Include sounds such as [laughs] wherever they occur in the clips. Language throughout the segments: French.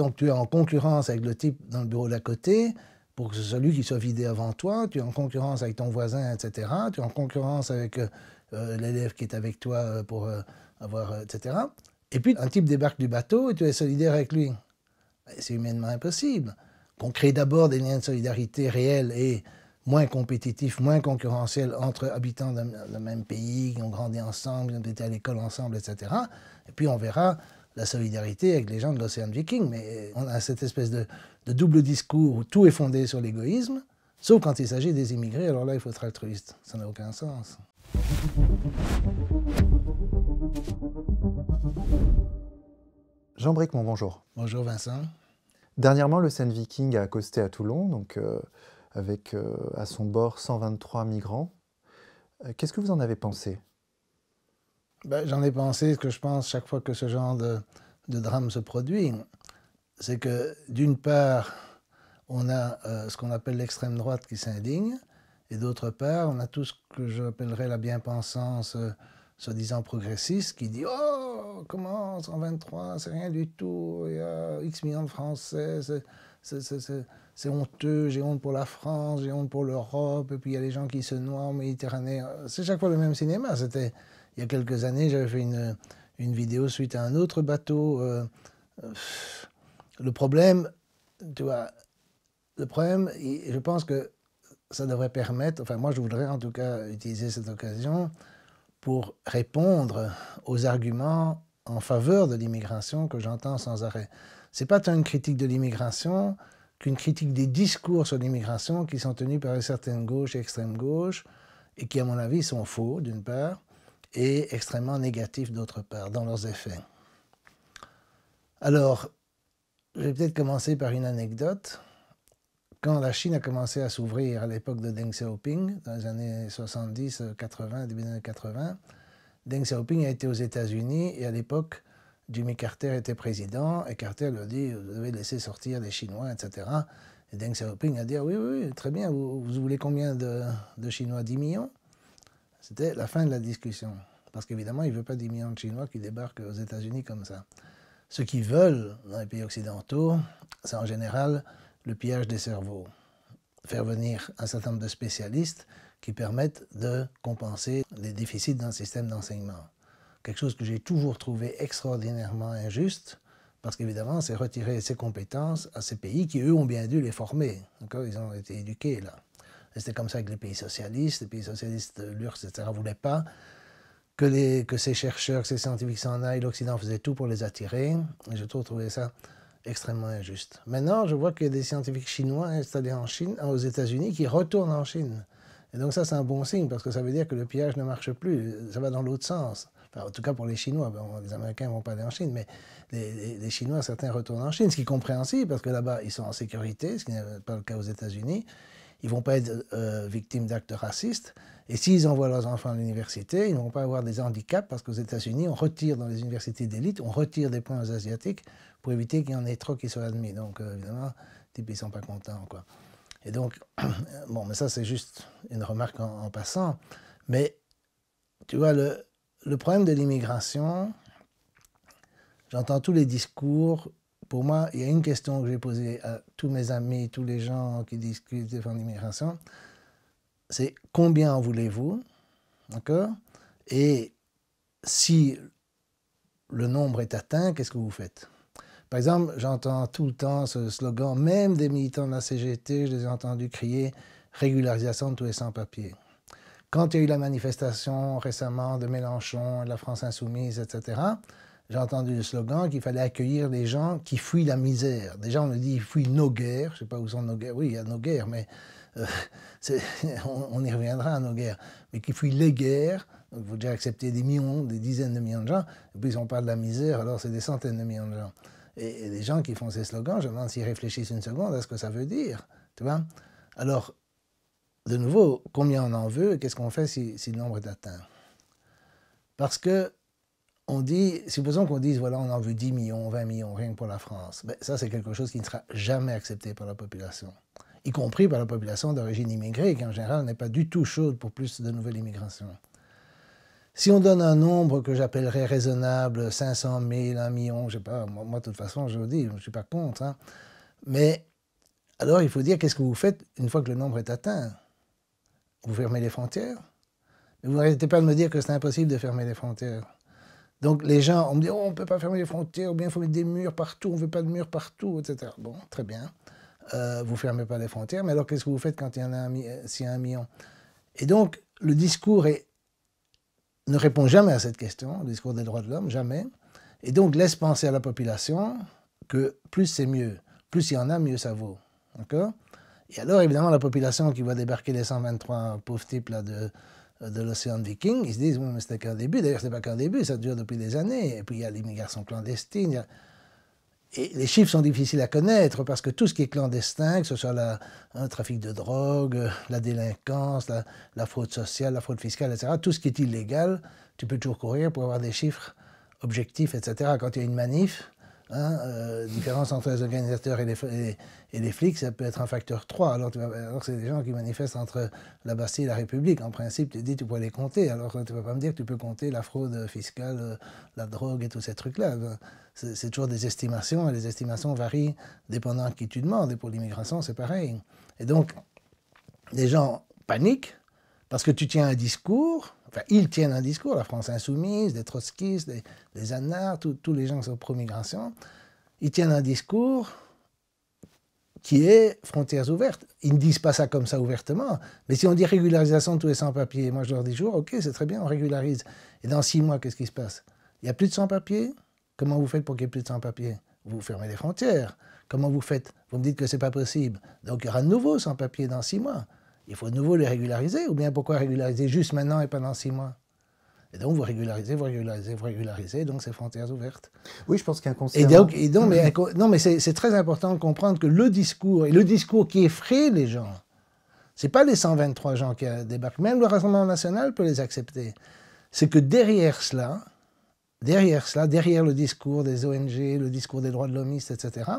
Donc tu es en concurrence avec le type dans le bureau d'à côté pour que celui qui soit vidé avant toi, tu es en concurrence avec ton voisin, etc. Tu es en concurrence avec euh, euh, l'élève qui est avec toi euh, pour avoir, etc. Et puis un type débarque du bateau et tu es solidaire avec lui. C'est humainement impossible. Qu'on crée d'abord des liens de solidarité réels et moins compétitifs, moins concurrentiels entre habitants d'un même pays, qui ont grandi ensemble, qui ont été à l'école ensemble, etc. Et puis on verra la solidarité avec les gens de l'océan Viking. Mais euh, on a cette espèce de, double discours où tout est fondé sur l'égoïsme, sauf quand il s'agit des immigrés. Alors là, il faut être altruiste. Ça n'a aucun sens. Jean Bricmont, bonjour. Bonjour Vincent. Dernièrement, l'Océan Viking a accosté à Toulon, donc euh, avec euh, à son bord 123 migrants. Qu'est-ce que vous en avez pensé ben, j'en ai pensé ce que je pense chaque fois que ce genre de, drame se produit. C'est que d'une part, on a euh, ce qu'on appelle l'extrême droite qui s'indigne, et d'autre part, on a tout ce que j'appellerais la bien-pensance euh, soi-disant progressiste qui dit Oh, comment 123, c'est rien du tout, il y a X millions de Français, c'est honteux, j'ai honte pour la France, j'ai honte pour l'Europe, et puis il y a les gens qui se noient en Méditerranée. C'est chaque fois le même cinéma, c'était il y a quelques années, j'avais fait une, vidéo suite à un autre bateau. Euh, le problème, tu vois, le problème, je pense que ça devrait permettre, enfin moi je voudrais en tout cas utiliser cette occasion pour répondre aux arguments en faveur de l'immigration que j'entends sans arrêt. C'est pas tant une critique de l'immigration qu'une critique des discours sur l'immigration qui sont tenus par une certaine gauche et extrême gauche et qui à mon avis sont faux d'une part et extrêmement négatifs d'autre part dans leurs effets. Alors, je vais peut-être commencer par une anecdote. Quand la Chine a commencé à s'ouvrir à l'époque de Deng Xiaoping, dans les années 70, 80, début des années 80, Deng Xiaoping a été aux États-Unis et à l'époque, Jimmy Carter était président et Carter lui a dit Vous devez laisser sortir les Chinois, etc. Et Deng Xiaoping a dit ah oui, oui, très bien, vous, voulez combien de, de Chinois 10 millions c'était la fin de la discussion. Parce qu'évidemment, il ne veut pas des millions de Chinois qui débarquent aux États-Unis comme ça. Ce qu'ils veulent dans les pays occidentaux, c'est en général le pillage des cerveaux. Faire venir un certain nombre de spécialistes qui permettent de compenser les déficits d'un système d'enseignement. Quelque chose que j'ai toujours trouvé extraordinairement injuste, parce qu'évidemment, c'est retirer ces compétences à ces pays qui, eux, ont bien dû les former. Ils ont été éduqués là. C'était comme ça avec les pays socialistes. Les pays socialistes, l'URSS, etc., ne voulaient pas que, les, que ces chercheurs, que ces scientifiques s'en aillent. L'Occident faisait tout pour les attirer. Et je trouvais ça extrêmement injuste. Maintenant, je vois que des scientifiques chinois installés en Chine, aux États-Unis, qui retournent en Chine. Et donc ça, c'est un bon signe, parce que ça veut dire que le pillage ne marche plus. Ça va dans l'autre sens. Enfin, en tout cas pour les Chinois, les Américains ne vont pas aller en Chine, mais les, Chinois, certains retournent en Chine, ce qui est compréhensible, parce que là-bas, ils sont en sécurité, ce qui n'est pas le cas aux États-Unis ils ne vont pas être euh, victimes d'actes racistes. Et s'ils envoient leurs enfants à l'université, ils ne vont pas avoir des handicaps parce qu'aux États-Unis, on retire dans les universités d'élite, on retire des points aux Asiatiques pour éviter qu'il y en ait trop qui soient admis. Donc, euh, évidemment, les ils ne sont pas contents. Quoi. Et donc, [clears throat] bon, mais ça, c'est juste une remarque en, passant. Mais, tu vois, le, le problème de l'immigration, j'entends tous les discours pour moi, il y a une question que j'ai posée à tous mes amis, tous les gens qui discutent de l'immigration, c'est combien en voulez-vous D'accord Et si le nombre est atteint, qu'est-ce que vous faites Par exemple, j'entends tout le temps ce slogan, même des militants de la CGT, je les ai entendus crier régularisation de tous les sans-papiers. Quand il y a eu la manifestation récemment de Mélenchon, de la France insoumise, etc., j'ai entendu le slogan qu'il fallait accueillir les gens qui fuient la misère. Déjà, on me dit, ils fuient nos guerres. Je ne sais pas où sont nos guerres. Oui, il y a nos guerres, mais euh, [laughs] on, y reviendra à nos guerres. Mais qui fuient les guerres. Vous faut déjà accepter des millions, des dizaines de millions de gens. Et puis, on parle de la misère, alors c'est des centaines de millions de gens. Et, les gens qui font ces slogans, je me demande s'ils réfléchissent une seconde à ce que ça veut dire. Tu vois Alors, de nouveau, combien on en veut et qu'est-ce qu'on fait si, si le nombre est atteint Parce que on dit, supposons qu'on dise, voilà, on en veut 10 millions, 20 millions, rien que pour la France. Mais ben, ça, c'est quelque chose qui ne sera jamais accepté par la population, y compris par la population d'origine immigrée, qui en général n'est pas du tout chaude pour plus de nouvelles immigrations. Si on donne un nombre que j'appellerais raisonnable, 500 000, 1 million, je sais pas, moi, de toute façon, je vous dis, je ne suis pas contre, hein. mais alors il faut dire, qu'est-ce que vous faites une fois que le nombre est atteint Vous fermez les frontières Mais vous n'arrêtez pas de me dire que c'est impossible de fermer les frontières. Donc les gens, on me dit, oh, on ne peut pas fermer les frontières, ou bien il faut mettre des murs partout, on ne veut pas de murs partout, etc. Bon, très bien. Euh, vous ne fermez pas les frontières, mais alors qu'est-ce que vous faites quand il y en a un, euh, un million Et donc, le discours ne répond jamais à cette question, le discours des droits de l'homme, jamais. Et donc, laisse penser à la population que plus c'est mieux, plus il y en a, mieux ça vaut. Et alors, évidemment, la population qui va débarquer les 123 pauvres types là, de, euh, de l'océan Viking, ils se disent, oui, mais c'était qu'un début. D'ailleurs, ce n'est pas qu'un début, ça dure depuis des années. Et puis, il y a l'immigration clandestine. Et les chiffres sont difficiles à connaître parce que tout ce qui est clandestin, que ce soit le trafic de drogue, la délinquance, la, la, fraude sociale, la fraude fiscale, etc., tout ce qui est illégal, tu peux toujours courir pour avoir des chiffres objectifs, etc. Quand il y a une manif, la hein, euh, différence entre les organisateurs et les, et, les, flics, ça peut être un facteur 3. Alors, c'est des gens qui manifestent entre la Bastille et la République. En principe, tu dis tu pourrais les compter. Alors tu ne vas pas me dire que tu peux compter la fraude fiscale, la drogue et tous ces trucs-là. Ben, c'est toujours des estimations et les estimations varient dépendant à qui tu demandes. Et pour l'immigration, c'est pareil. Et donc, les gens paniquent parce que tu tiens un discours, enfin, ils tiennent un discours, la France insoumise, des trotskistes, les Annards, tous les gens qui sont pro-migration, ils tiennent un discours qui est frontières ouvertes. Ils ne disent pas ça comme ça ouvertement, mais si on dit régularisation de tous les sans-papiers, moi je leur dis toujours, ok, c'est très bien, on régularise. Et dans six mois, qu'est-ce qui se passe Il n'y a plus de sans-papiers Comment vous faites pour qu'il n'y ait plus de sans-papiers Vous fermez les frontières. Comment vous faites Vous me dites que ce n'est pas possible. Donc il y aura de nouveau sans-papiers dans six mois il faut à nouveau les régulariser. Ou bien pourquoi régulariser juste maintenant et pendant six mois et donc, vous régularisez, vous régularisez, vous régularisez, donc c'est frontières ouvertes. Oui, je pense qu'un conseil. donc, et donc mais, non, mais c'est très important de comprendre que le discours, et le discours qui effraie les gens, ce n'est pas les 123 gens qui euh, débarquent, même le Rassemblement national peut les accepter. C'est que derrière cela, derrière cela, derrière le discours des ONG, le discours des droits de l'homiste, etc.,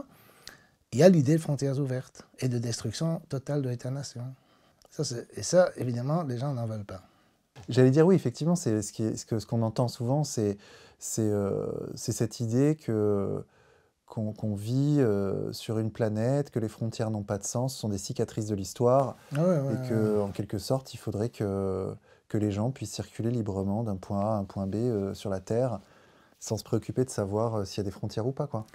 il y a l'idée de frontières ouvertes et de destruction totale de l'État-nation et ça, évidemment, les gens n'en veulent pas. J'allais dire oui, effectivement, c'est ce, qu'on que, ce qu'on entend souvent, c'est euh, cette idée que qu'on vit euh, sur une planète, que les frontières n'ont pas de sens, ce sont des cicatrices de l'histoire, ah et que en quelque sorte, il faudrait que que les gens puissent circuler librement d'un point A à un point B euh, sur la Terre, sans se préoccuper de savoir s'il y a des frontières ou pas, quoi.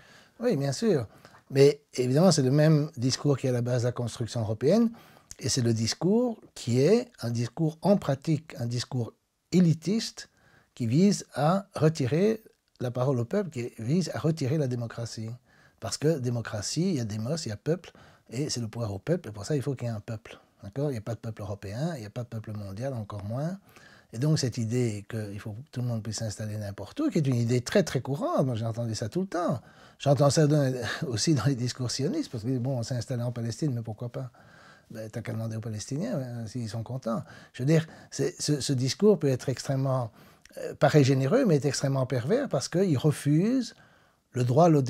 Oui, bien sûr. Mais évidemment, c'est le même discours qui est à la base de la construction européenne. Et c'est le discours qui est un discours en pratique, un discours élitiste qui vise à retirer la parole au peuple, qui vise à retirer la démocratie. Parce que démocratie, il y a démos, il y a peuple, et c'est le pouvoir au peuple, et pour ça il faut qu'il y ait un peuple. D'accord Il n'y a pas de peuple européen, il n'y a pas de peuple mondial, encore moins. Et donc cette idée qu'il faut que tout le monde puisse s'installer n'importe où, qui est une idée très très courante, moi j'ai entendu ça tout le temps. J'entends ça [laughs] aussi dans les discours sionistes, parce que bon, on s'est installé en Palestine, mais pourquoi pas bah, t'as qu'à demander aux Palestiniens hein, s'ils sont contents. Je veux dire, ce, ce, discours peut être extrêmement, euh, paraît généreux, mais est extrêmement pervers parce qu'il refuse le droit, le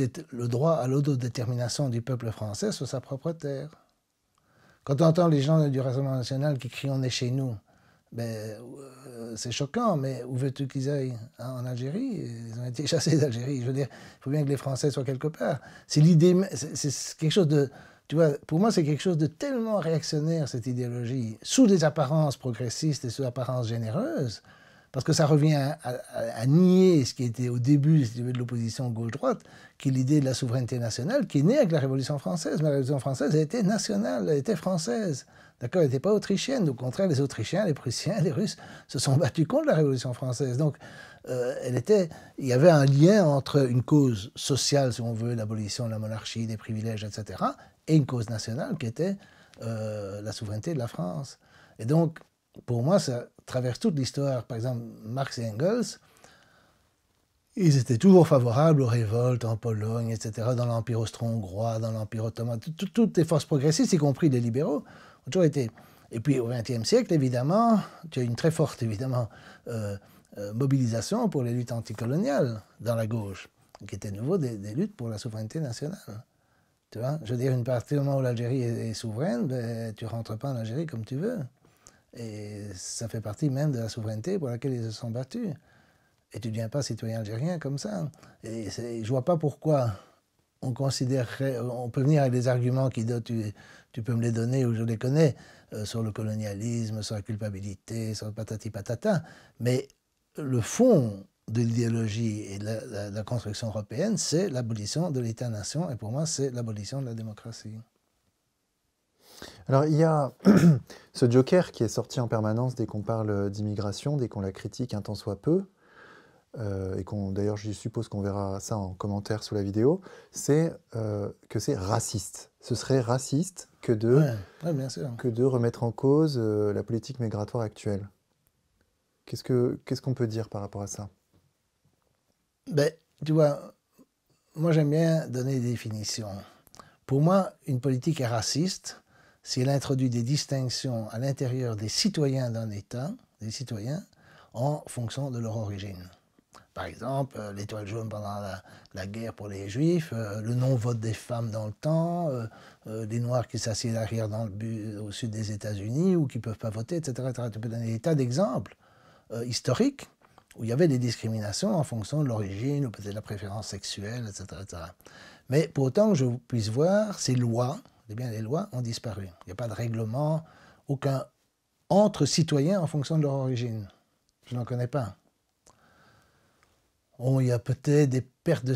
droit à l'autodétermination du peuple français sur sa propre terre. Quand on entend les gens du Rassemblement national qui crient on est chez nous, ben, euh, c'est choquant, mais où veux-tu qu'ils aillent hein, En Algérie Ils ont été chassés d'Algérie. Je veux dire, il faut bien que les Français soient quelque part. C'est l'idée, c'est quelque chose de, tu vois, pour moi, c'est quelque chose de tellement réactionnaire, cette idéologie, sous des apparences progressistes et sous des apparences généreuses, parce que ça revient à, nier ce qui était au début de l'opposition gauche-droite, qui est l'idée de la souveraineté nationale, qui est née avec la Révolution française. Mais la Révolution française, elle était nationale, elle était française. D'accord Elle n'était pas autrichienne. Au contraire, les Autrichiens, les Prussiens, les Russes se sont battus contre la Révolution française. Donc, euh, il y avait un lien entre une cause sociale, si on veut, l'abolition de la monarchie, des privilèges, etc., et une cause nationale qui était euh, la souveraineté de la France. Et donc, pour moi, ça traverse toute l'histoire. Par exemple, Marx et Engels, ils étaient toujours favorables aux révoltes en Pologne, etc., dans l'Empire austro-hongrois, dans l'Empire ottoman. toutes les forces progressistes, y compris les libéraux, ont toujours été. Et puis au XXe siècle, évidemment, tu as une très forte évidemment, euh, euh, mobilisation pour les luttes anticoloniales dans la gauche, qui étaient à nouveau des luttes pour la souveraineté nationale. Tu vois, je veux dire, une partie du moment où l'Algérie est, souveraine, ben, tu ne rentres pas en Algérie comme tu veux. Et ça fait partie même de la souveraineté pour laquelle ils se sont battus. Et tu ne deviens pas citoyen algérien comme ça. Et je ne vois pas pourquoi on considère... on peut venir avec des arguments qui tu, tu, peux me les donner ou je les connais, euh, sur le colonialisme, sur la culpabilité, sur le patati patata. Mais le fond de l'idéologie et de la, construction européenne, c'est l'abolition de l'État-nation, et pour moi, c'est l'abolition de la démocratie. Alors il y a [clears throat] ce joker qui est sorti en permanence dès qu'on parle d'immigration, dès qu'on la critique un tant soit peu, euh, et qu'on d'ailleurs je suppose qu'on verra ça en commentaire sous la vidéo, c'est euh, que c'est raciste. Ce serait raciste que de, Que de remettre en cause euh, la politique migratoire actuelle. Qu'est-ce qu'on ce qu'on peut dire par rapport à ça ben, tu vois, moi j'aime bien donner des définitions. Pour moi, une politique est raciste si elle introduit des distinctions à l'intérieur des citoyens d'un État, des citoyens, en fonction de leur origine. Par exemple, euh, l'étoile jaune pendant la, guerre pour les juifs, euh, le non-vote des femmes dans le temps, euh, les noirs qui s'assiedent derrière dans le au sud des États-Unis ou qui ne peuvent pas voter, etc., etc., Tu peux donner des tas d'exemples historiques où il y avait des discriminations en fonction de l'origine ou peut-être de la préférence sexuelle, etc., etc. Mais pour autant que je puisse voir, ces lois, eh bien, les lois ont disparu. Il n'y a pas de règlement, aucun entre citoyens en fonction de leur origine. Je n'en connais pas. Oh, il y a peut-être des, pertes de,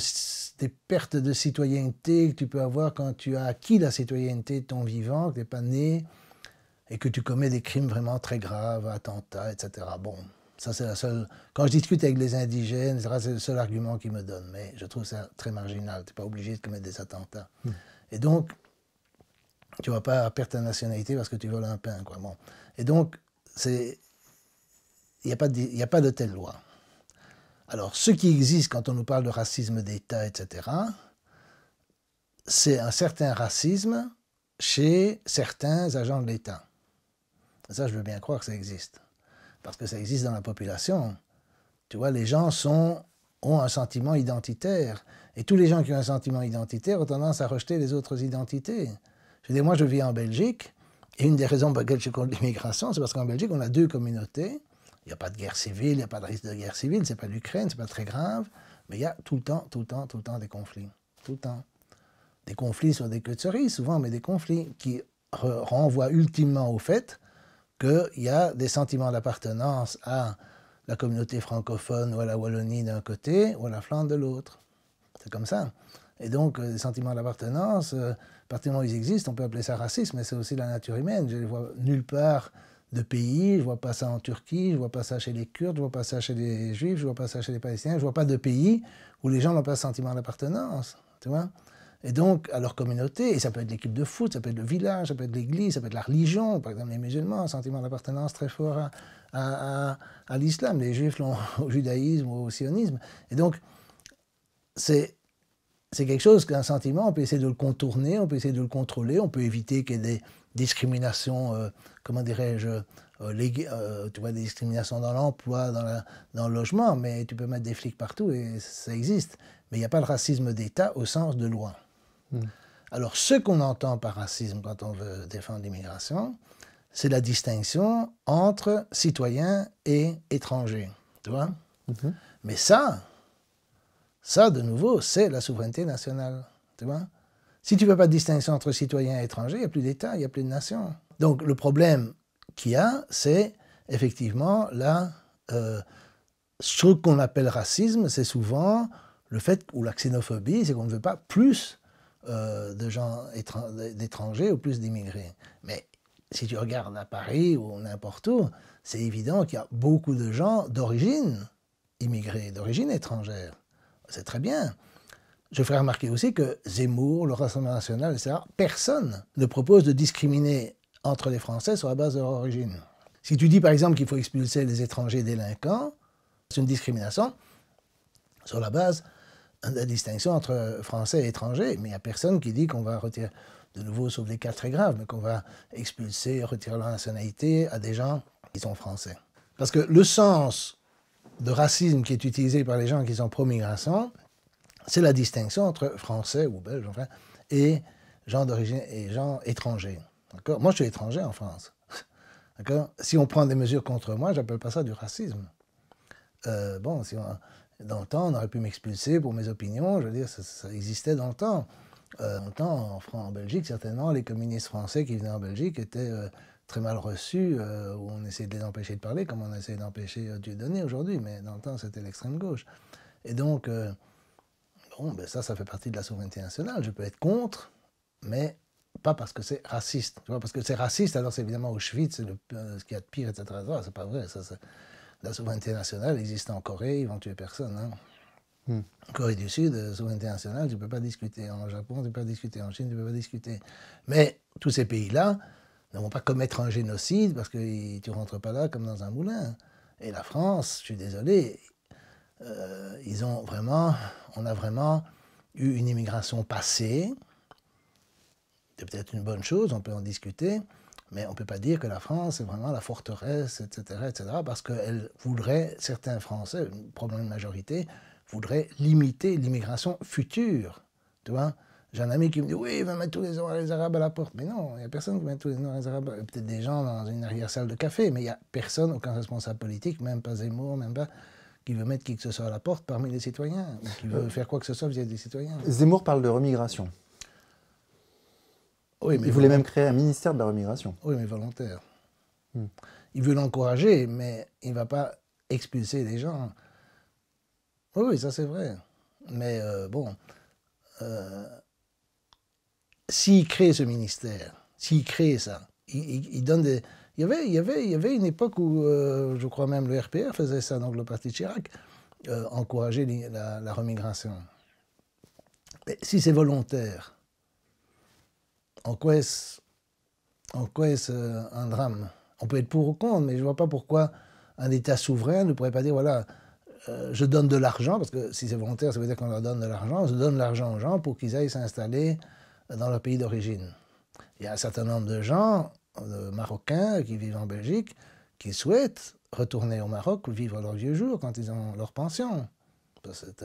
des pertes de citoyenneté que tu peux avoir quand tu as acquis la citoyenneté de ton vivant, que tu n'es pas né, et que tu commets des crimes vraiment très graves, attentats, etc. Bon, ça, c'est la seule. Quand je discute avec les indigènes, c'est le seul argument qu'ils me donnent. Mais je trouve ça très marginal. Tu n'es pas obligé de commettre des attentats. Hmm. Et donc, tu ne vas pas perdre ta nationalité parce que tu voles un pain. Quoi. Et donc, il n'y a, pas a pas de telle loi. Alors, ce qui existe quand on nous parle de racisme d'État, etc., c'est un certain racisme chez certains agents de l'État. Ça, je veux bien croire que ça existe parce que ça existe dans la population. Tu vois, les gens sont, ont un sentiment identitaire. Et tous les gens qui ont un sentiment identitaire ont tendance à rejeter les autres identités. Je dis, moi, je vis en Belgique, et une des raisons pour lesquelles je suis contre l'immigration, c'est parce qu'en Belgique, on a deux communautés. Il n'y a pas de guerre civile, il n'y a pas de risque de guerre civile, c'est pas l'Ukraine, c'est pas très grave, mais il y a tout le temps, tout le temps, tout le temps des conflits. Tout le temps. Des conflits sur des queues de cerises, souvent, mais des conflits qui renvoient ultimement au fait qu'il y a des sentiments d'appartenance à la communauté francophone ou à la Wallonie d'un côté ou à la Flandre de l'autre. C'est comme ça. Et donc, les euh, sentiments d'appartenance, à euh, partir du moment où ils existent, on peut appeler ça racisme, mais c'est aussi la nature humaine. Je ne vois nulle part de pays, je ne vois pas ça en Turquie, je ne vois pas ça chez les Kurdes, je ne vois pas ça chez les Juifs, je ne vois pas ça chez les Palestiniens, je ne vois pas de pays où les gens n'ont pas ce sentiment d'appartenance. Tu vois et donc à leur communauté, et ça peut être l'équipe de foot, ça peut être le village, ça peut être l'église, ça peut être la religion, par exemple les musulmans, un sentiment d'appartenance très fort à, l'islam, les juifs l'ont [laughs] au judaïsme ou au sionisme. Et donc c'est quelque chose qu'un sentiment, on peut essayer de le contourner, on peut essayer de le contrôler, on peut éviter qu'il y ait des discriminations, euh, comment dirais-je, euh, euh, tu vois, des discriminations dans l'emploi, dans, dans le logement, mais tu peux mettre des flics partout et ça existe. Mais il n'y a pas de racisme d'État au sens de loi. Mm. Alors, ce qu'on entend par racisme quand on veut défendre l'immigration, c'est la distinction entre citoyen et étranger, Tu vois mhm. Mais ça, ça, de nouveau, c'est la souveraineté nationale. Tu vois Si tu veux pas de distinction entre citoyen et étranger, il n'y a plus d'État, il n'y a plus de nation. Donc, le problème qu'il y a, c'est effectivement là, euh, ce qu'on appelle racisme, c'est souvent le fait, ou la xénophobie, c'est qu'on ne veut pas plus euh, de gens d'étrangers ou plus d'immigrés. Mais si tu regardes à Paris ou n'importe où, c'est évident qu'il y a beaucoup de gens d'origine immigrée, d'origine étrangère. C'est très bien. Je ferai remarquer aussi que Zemmour, le Rassemblement national, etc., personne ne propose de discriminer entre les Français sur la base de leur origine. Si tu dis par exemple qu'il faut expulser les étrangers délinquants, c'est une discrimination sur la base la distinction entre Français et étrangers, mais il n'y a personne qui dit qu'on va retirer, de nouveau sauf les cas très graves, mais qu'on va expulser, retirer leur nationalité à des gens qui sont Français. Parce que le sens de racisme qui est utilisé par les gens qui sont pro-migrants, c'est la distinction entre Français ou Belges, enfin, et gens d'origine et gens étrangers. D'accord Moi, je suis étranger en France. D'accord Si on prend des mesures contre moi, j'appelle pas ça du racisme. Euh, bon, si on dans le temps, on aurait pu m'expulser pour mes opinions, je veux dire, ça, existait dans le temps. Euh, dans le temps, en, en, Belgique, certainement, les communistes français qui venaient en Belgique étaient euh, très mal reçus, euh, où on essayait de les empêcher de parler, comme on essayait d'empêcher Dieu donner aujourd'hui, mais dans le temps, c'était l'extrême gauche. Et donc, bon, ben ça, ça fait partie de la souveraineté nationale. Je peux être contre, mais pas parce que c'est raciste. Tu vois, parce que c'est raciste, alors c'est évidemment Auschwitz, le, ce qu'il y a de pire, etc. c'est pas vrai. Ça, la souveraineté nationale existe en Corée, ils vont tuer personne. En hein. hmm. Corée du Sud, euh, souveraineté nationale, tu ne peux pas discuter. En Japon, tu ne peux pas discuter. En Chine, tu ne peux pas discuter. Mais tous ces pays-là ne vont pas commettre un génocide parce que tu ne rentres pas là comme dans un moulin. Et la France, je suis désolé, euh, ils ont vraiment, on a vraiment eu une immigration passée. C'est peut-être une bonne chose, on peut en discuter. Mais on ne peut pas dire que la France est vraiment la forteresse, etc., etc., parce qu'elle voudrait, certains Français, probablement une majorité, voudraient limiter l'immigration future. Tu vois J'ai un ami qui me dit Oui, il va mettre tous les les Arabes à la porte. Mais non, il n'y a personne qui met tous les Noirs Arabes. peut-être des gens dans une arrière-salle de café, mais il n'y a personne, aucun responsable politique, même pas Zemmour, même pas qui veut mettre qui que ce soit à la porte parmi les citoyens, qui veut euh. faire quoi que ce soit vis-à-vis des citoyens. Zemmour parle de remigration. Il voulait même créer un ministère de la remigration. Oui, mais volontaire. Hmm. Il veut l'encourager, mais il ne va pas expulser les gens. Oui, oui ça c'est vrai. Mais euh, bon, euh, s'il crée ce ministère, s'il crée ça, il, donne des... Il y, avait, il, y avait, il une époque où, euh, je crois même, le RPR faisait ça, donc le parti de Chirac, encourager la, remigration. si c'est volontaire, en quoi est-ce euh, un drame On peut être pour ou contre, mais je ne vois pas pourquoi un État souverain ne pourrait pas dire, voilà, euh, je donne de l'argent, parce que si c'est volontaire, ça veut dire qu'on leur donne de l'argent, je donne l'argent aux gens pour qu'ils aillent s'installer euh, dans leur pays d'origine. Il y a un certain nombre de gens, Marocains qui vivent en Belgique, qui souhaitent retourner au Maroc ou vivre leurs vieux jours quand ils ont leur pension. C'est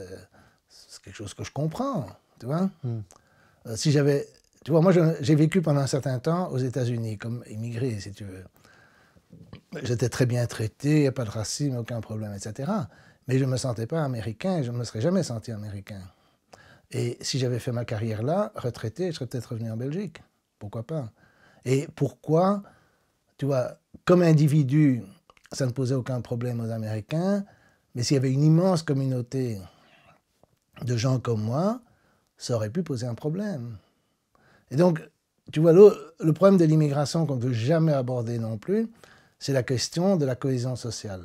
quelque chose que je comprends, tu vois. Hmm. si j'avais tu vois, moi, j'ai vécu pendant un certain temps aux États-Unis, comme immigré, si tu veux. J'étais très bien traité, il n'y a pas de racisme, aucun problème, etc. Mais je ne me sentais pas américain, je ne me serais jamais senti américain. Et si j'avais fait ma carrière là, retraité, je serais peut-être revenu en Belgique. Pourquoi pas Et pourquoi, tu vois, comme individu, ça ne posait aucun problème aux Américains, mais s'il y avait une immense communauté de gens comme moi, ça aurait pu poser un problème. Et donc, tu vois, le, problème de l'immigration qu'on ne veut jamais aborder non plus, c'est la question de la cohésion sociale.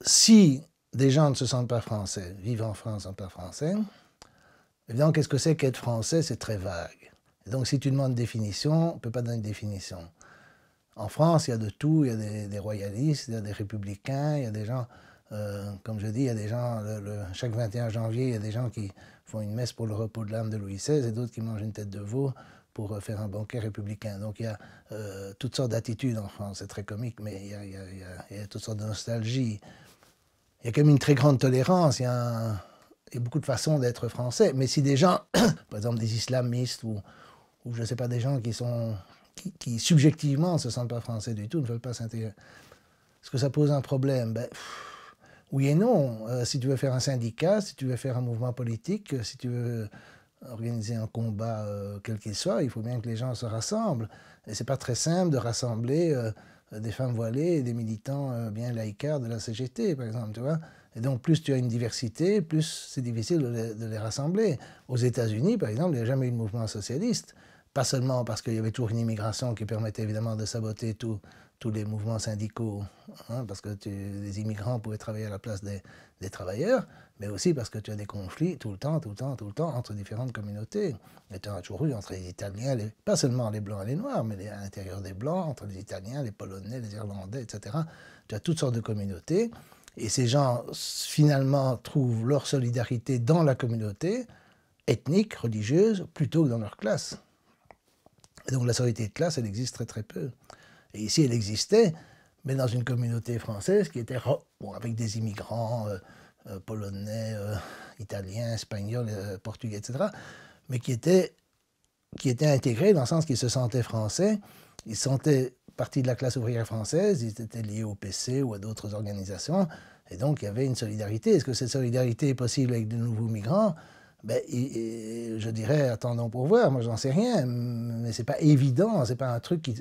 Si des gens ne se sentent pas français, vivent en France, ne sont pas français, évidemment, qu'est-ce que c'est qu'être français C'est très vague. donc, si tu demandes définition, on ne peut pas donner une définition. En France, il y a de tout, il y a des, royalistes, il y a des républicains, il y a des gens, euh, comme je dis, il y a des gens, chaque 21 janvier, il y a des gens qui font une messe pour le repos de l'âme de Louis XVI et d'autres qui mangent une tête de veau pour euh, faire un banquet républicain. Donc il y a euh, toutes sortes d'attitudes en France, c'est très comique, mais il y, a, toutes sortes de nostalgie. Il y a quand même une très grande tolérance, il y a, beaucoup de façons d'être français. Mais si des gens, [coughs] par exemple des islamistes ou, ou je ne sais pas, des gens qui sont qui, subjectivement ne se sentent pas français du tout, ne veulent pas s'intégrer, est-ce que ça pose un problème ben, oui et non. Euh, si tu veux faire un syndicat, si tu veux faire un mouvement politique, euh, si tu veux euh, organiser un combat quel qu'il soit, il faut bien que les gens se rassemblent. Et c'est pas très simple de rassembler des femmes voilées et des militants bien laïcards de la CGT, par exemple, tu vois. Et donc, plus tu as une diversité, plus c'est difficile de les, de les, rassembler. Aux États-Unis, par exemple, il n'y a jamais eu de mouvement socialiste. Pas seulement parce qu'il y avait toujours une immigration qui permettait évidemment de saboter tout, tous les mouvements syndicaux, hein, parce que les immigrants pouvaient travailler à la place des, travailleurs, mais aussi parce que tu as des conflits tout le temps, tout le temps, tout le temps, entre différentes communautés. Et tu en as toujours eu entre les Italiens, pas seulement les Blancs et les Noirs, mais à l'intérieur des Blancs, entre les Italiens, les Polonais, les Irlandais, etc. Tu as toutes sortes de communautés, et ces gens, finalement, trouvent leur solidarité dans la communauté, ethnique, religieuse, plutôt que dans leur classe. Et donc la solidarité de classe, elle existe très très peu. Et ici, elle existait, mais dans une communauté française qui était bon, avec des immigrants euh, euh, polonais, euh, italiens, espagnols, portugais, etc., mais qui était, qui était intégrés dans le sens qu'ils se sentaient français, ils se sentaient partie de la classe ouvrière française, ils étaient liés au PC ou à d'autres organisations, et donc il y avait une solidarité. Est-ce que cette solidarité est possible avec de nouveaux migrants ben, je dirais, attendons pour voir, moi j'en sais rien, mais c'est pas évident, c'est pas un truc qui,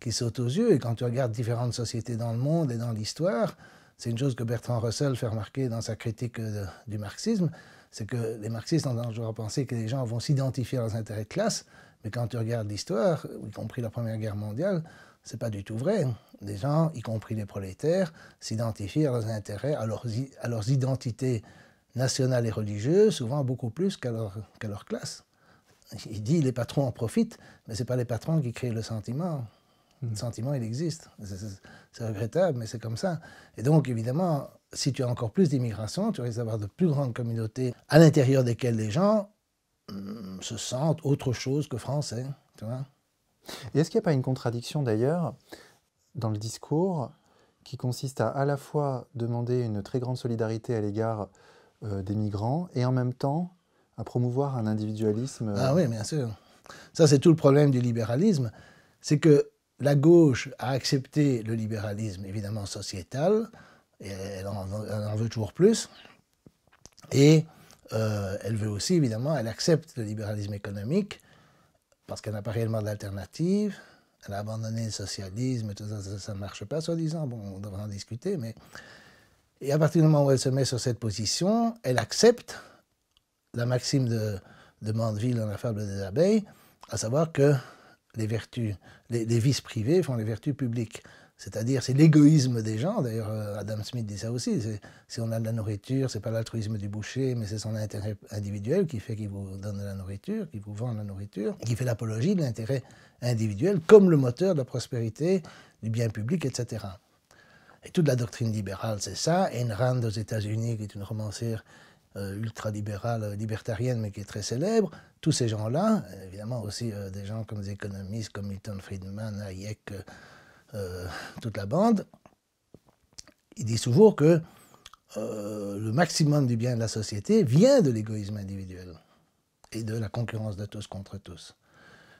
qui saute aux yeux. Et quand tu regardes différentes sociétés dans le monde et dans l'histoire, c'est une chose que Bertrand Russell fait remarquer dans sa critique euh, du marxisme, c'est que les marxistes ont toujours pensé que les gens vont s'identifier à leurs intérêts de classe, mais quand tu regardes l'histoire, y compris la Première Guerre mondiale, c'est pas du tout vrai. Les gens, y compris les prolétaires, s'identifient à leurs intérêts, à leurs, identités nationales et religieuses, souvent beaucoup plus qu'à leur, classe. Il dit les patrons en profitent, mais ce n'est pas les patrons qui créent le sentiment. Le hmm. sentiment, il existe. C'est regrettable, mais c'est comme ça. Et donc, évidemment, si tu as encore plus d'immigration, tu risques d'avoir de plus grandes communautés à l'intérieur desquelles les gens hmm, se sentent autre chose que français. Tu vois Et est-ce qu'il n'y a pas une contradiction d'ailleurs dans le discours qui consiste à à la fois demander une très grande solidarité à l'égard euh, des migrants et en même temps à promouvoir un individualisme euh, Ah oui, bien sûr. Ça, c'est tout le problème du libéralisme. C'est que la gauche a accepté le libéralisme, évidemment, sociétal, et elle en, veut toujours plus, et euh, elle veut aussi, évidemment, elle accepte le libéralisme économique, parce qu'elle n'a pas réellement d'alternative, elle a abandonné le socialisme, tout ça, ne marche pas, soi-disant, bon, on devrait en discuter, mais... Et à partir du moment où elle se met sur cette position, elle accepte la maxime de, de Mandeville dans la fable des abeilles, à savoir que les vertus, les, vices privés font les vertus publiques. C'est-à-dire, c'est l'égoïsme des gens. D'ailleurs, euh, Adam Smith dit ça aussi. Si on a de la nourriture, c'est pas l'altruisme du boucher, mais c'est son intérêt individuel qui fait qu'il vous donne de la nourriture, qui vous vend de la nourriture, qui fait l'apologie de l'intérêt individuel comme le moteur de la prospérité, du bien public, etc. Et toute la doctrine libérale, c'est ça. Ayn Rand aux États-Unis, qui est une romancière euh, ultra-libérale, euh, libertarienne, mais qui est très célèbre. Tous ces gens-là, euh, évidemment aussi des gens comme des économistes comme Milton Friedman, Hayek, toute la bande, ils disent toujours que le maximum du bien de la société vient de l'égoïsme individuel et de la concurrence de tous contre tous.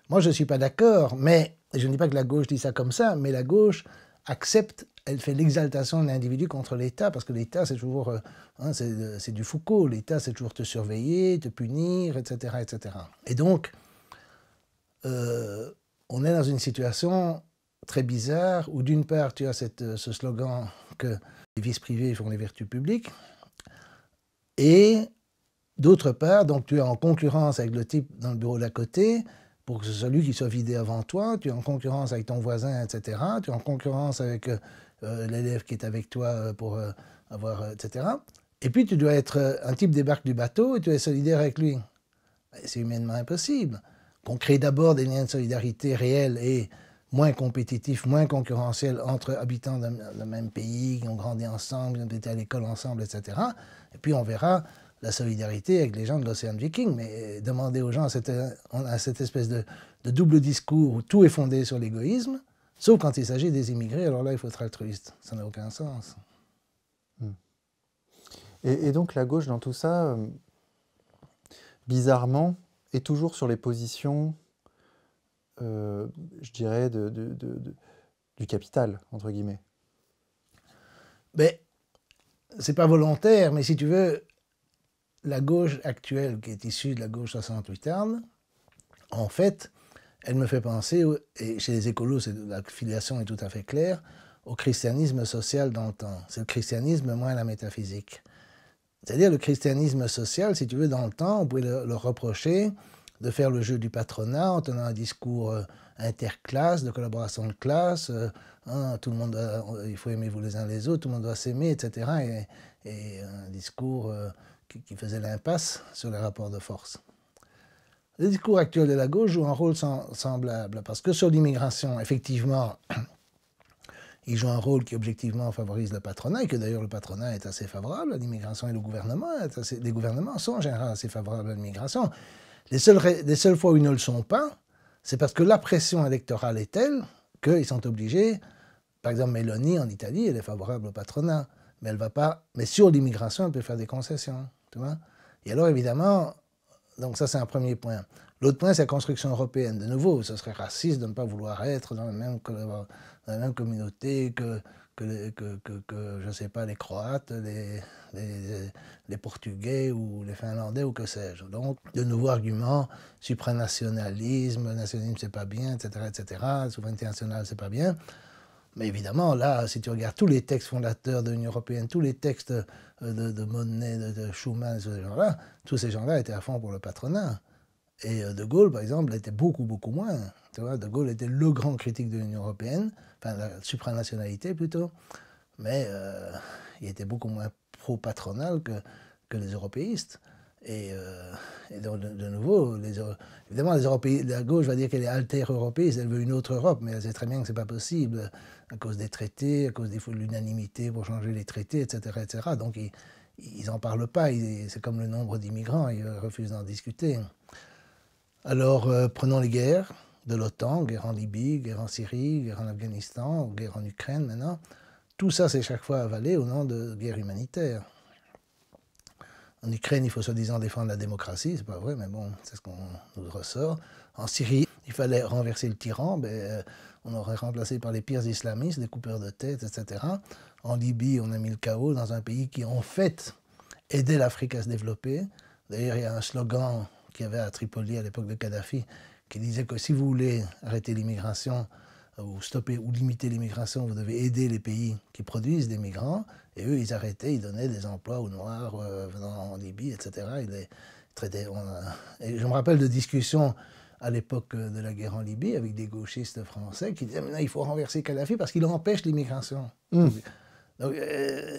Moi, je ne suis pas d'accord, mais je ne dis pas que la gauche dit ça comme ça, mais la gauche accepte elle fait l'exaltation de l'individu contre l'État, parce que l'État, c'est toujours, euh, hein, euh, c'est du Foucault, l'État, c'est toujours te surveiller, te punir, etc. etc. Et donc, euh, on est dans une situation très bizarre où d'une part, tu as cette, ce slogan que les vices privés font les vertus publiques, et d'autre part, donc tu es en concurrence avec le type dans le bureau d'à côté, pour que ce celui qui soit vidé avant toi, tu es en concurrence avec ton voisin, etc., tu es en concurrence avec euh, l'élève qui est avec toi euh, pour euh, avoir, etc. Et puis tu dois être, un type débarque du bateau et tu es solidaire avec lui. C'est humainement impossible. Qu'on crée d'abord des liens de solidarité réels et moins compétitifs, moins concurrentiels entre habitants d'un même pays, qui ont grandi ensemble, qui ont été à l'école ensemble, etc. Et puis on verra la solidarité avec les gens de l'océan Viking. Mais demander aux gens à cette, espèce de double discours où tout est fondé sur l'égoïsme, Sauf quand il s'agit des immigrés, alors là, il faut être altruiste. Ça n'a aucun sens. Hmm. Et, donc la gauche, dans tout ça, euh, bizarrement, est toujours sur les positions, euh, je dirais, de, du capital, entre guillemets. Mais ben, c'est pas volontaire, mais si tu veux, la gauche actuelle, qui est issue de la gauche 68 terne en fait, elle me fait penser, et chez les écolos, la filiation est tout à fait claire, au christianisme social d'antan. C'est le christianisme moins la métaphysique. C'est-à-dire le christianisme social, si tu veux, dans le temps, on pouvait le, reprocher de faire le jeu du patronat en tenant un discours euh, interclasse, de collaboration de classe, euh, hein, tout le monde il faut aimer vous les uns les autres, tout le monde doit s'aimer, etc. Et, un discours euh, qui faisait l'impasse sur les rapports de force le discours actuel de la gauche joue un rôle semblable, parce que sur l'immigration, effectivement, [clears throat] il joue un rôle qui objectivement favorise le patronat, et que d'ailleurs le patronat est assez favorable à l'immigration, et le gouvernement est les gouvernements sont en général assez favorables à l'immigration. Les seules, les seules fois où ils ne le sont pas, c'est parce que la pression électorale est telle qu'ils sont obligés, par exemple Mélanie en Italie, elle est favorable au patronat, mais elle va pas, mais sur l'immigration, elle peut faire des concessions, tu vois et alors, évidemment, donc ça, c'est un premier point. L'autre point, c'est la construction européenne. De nouveau, ce serait raciste de ne pas vouloir être dans la même, communauté que, que, que, sais pas, les Croates, les, Portugais ou les Finlandais ou que sais-je. Donc, de nouveaux arguments, supranationalisme, nationalisme, c'est pas bien, etc., etc., souveraineté nationale, c'est pas bien. Mais évidemment, là, si tu regardes tous les textes fondateurs de l'Union européenne, tous les textes euh, de, de Monet, de, Schuman Schumann, tous ces gens-là, tous ces gens-là étaient à fond pour le patronat. Et euh, De Gaulle, par exemple, était beaucoup, beaucoup moins. Tu vois, de Gaulle était le grand critique de l'Union européenne, enfin la supranationalité plutôt, mais euh, il était beaucoup moins pro-patronal que, que les européistes. Et, donc, de, nouveau, les, évidemment, les la gauche va dire qu'elle est alter-européiste, elle veut une autre Europe, mais elle sait très bien que ce n'est pas possible à cause des traités, à cause des de l'unanimité pour changer les traités, etc. etc. Donc ils n'en parlent pas, c'est comme le nombre d'immigrants, ils refusent d'en discuter. Alors euh, prenons les guerres de l'OTAN, guerre en Libye, guerre en Syrie, guerre en Afghanistan, guerre en Ukraine maintenant. Tout ça, c'est chaque fois avalé au nom de guerre humanitaire. En Ukraine, il faut soi-disant défendre la démocratie, c'est pas vrai, mais bon, c'est ce qu'on nous ressort. En Syrie, il fallait renverser le tyran, mais ben, euh, on aurait remplacé par les pires islamistes, des coupeurs de tête, etc. En Libye, on a mis le chaos dans un pays qui, en fait, aidait l'Afrique à se développer. D'ailleurs, il y a un slogan qu'il y avait à Tripoli à l'époque de Kadhafi qui disait que si vous voulez arrêter l'immigration, euh, ou stopper ou limiter l'immigration, vous devez aider les pays qui produisent des migrants. Et eux, ils arrêtaient, ils donnaient des emplois aux Noirs euh, venant en Libye, etc. Euh, et je me rappelle de discussions à l'époque euh, de la guerre en Libye avec des gauchistes français qui disaient il faut renverser Kadhafi parce qu'il empêche l'immigration. Hmm. Euh,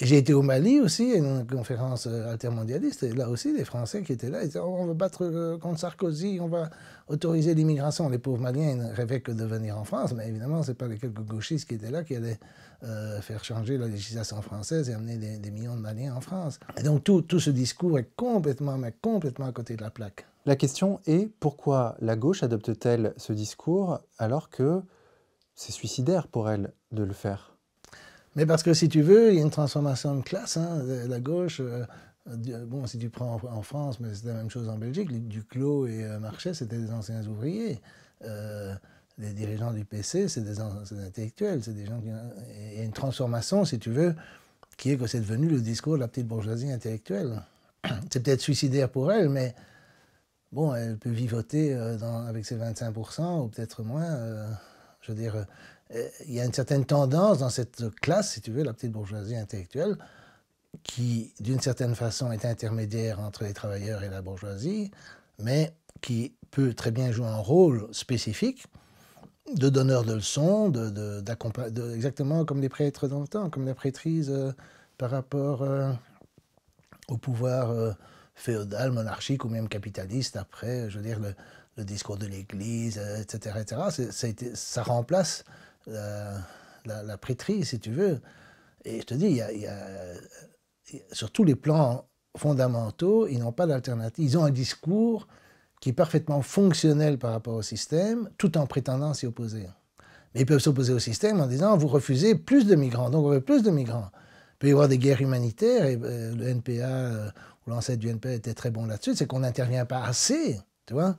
j'ai été au Mali aussi, à une conférence altermondialiste, euh, et là aussi, les Français qui étaient là, ils disaient oh, on va battre contre Sarkozy, on va autoriser l'immigration. Les pauvres Maliens ils ne rêvaient que de venir en France, mais évidemment, ce n'est pas les quelques gauchistes qui étaient là qui allaient euh, faire changer la législation française et amener des, millions de en France. Et donc tout, tout, ce discours est complètement, mais complètement à côté de la plaque. La question est pourquoi la gauche adopte-t-elle ce discours alors que c'est suicidaire pour elle de le faire Mais parce que si tu veux, il y a une transformation de classe. Hein, la gauche, euh, bon, si tu prends en, France, mais c'est la même chose en Belgique, Duclos et euh, Marchais, c'était des anciens ouvriers les dirigeants du PC, c'est des, intellectuels, c'est des gens qui... Il y a une transformation, si tu veux, qui est que c'est devenu le discours de la petite bourgeoisie intellectuelle. [clears throat] C'est peut-être suicidaire pour elle, mais bon, elle peut vivoter euh, dans, avec ses 25%, ou peut-être moins. Euh, je veux dire, euh, il y a une certaine tendance dans cette classe, si tu veux, la petite bourgeoisie intellectuelle, qui, d'une certaine façon, est intermédiaire entre les travailleurs et la bourgeoisie, mais qui peut très bien jouer un rôle spécifique de donneurs de leçons, exactement comme les prêtres dans le temps, comme la prêtrise euh, par rapport euh, au pouvoir euh, féodal, monarchique ou même capitaliste après, je veux dire, le, discours de l'Église, etc. etc. Ça, remplace la, prêtrise, si tu veux. Et je te dis, y a, sur tous les plans fondamentaux, ils n'ont pas d'alternative. Ils ont un discours qui est parfaitement fonctionnel par rapport au système, tout en prétendant s'y opposer. Mais ils peuvent s'opposer au système en disant vous refusez plus de migrants, donc on veut plus de migrants. Il peut y avoir des guerres humanitaires, et euh, le NPA, euh, ou l'ancêtre du NPA était très bon là-dessus, c'est qu'on n'intervient pas assez, tu vois.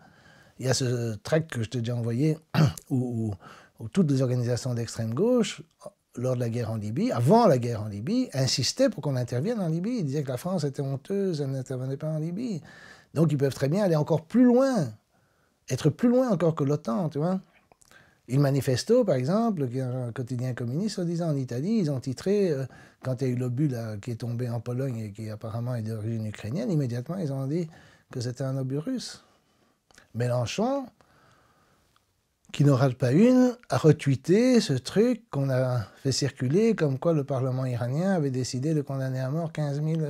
Il y a ce tract que je te dis envoyé, [coughs] où, toutes les organisations d'extrême gauche lors de la guerre en Libye, avant la guerre en Libye, insistaient pour qu'on intervienne en Libye. Ils disaient que la France était honteuse, elle n'intervenait pas en Libye. Donc ils peuvent très bien aller encore plus loin, être plus loin encore que l'OTAN, tu vois. Il Manifesto, par exemple, qui un quotidien communiste, disant en Italie, ils ont titré, euh, quand il y a eu l'obus qui est tombé en Pologne et qui apparemment est d'origine ukrainienne, immédiatement ils ont dit que c'était un obus russe. Mélenchon, qui n'en rate pas une, a retweeté ce truc qu'on a fait circuler, comme quoi le Parlement iranien avait décidé de condamner à mort 15 000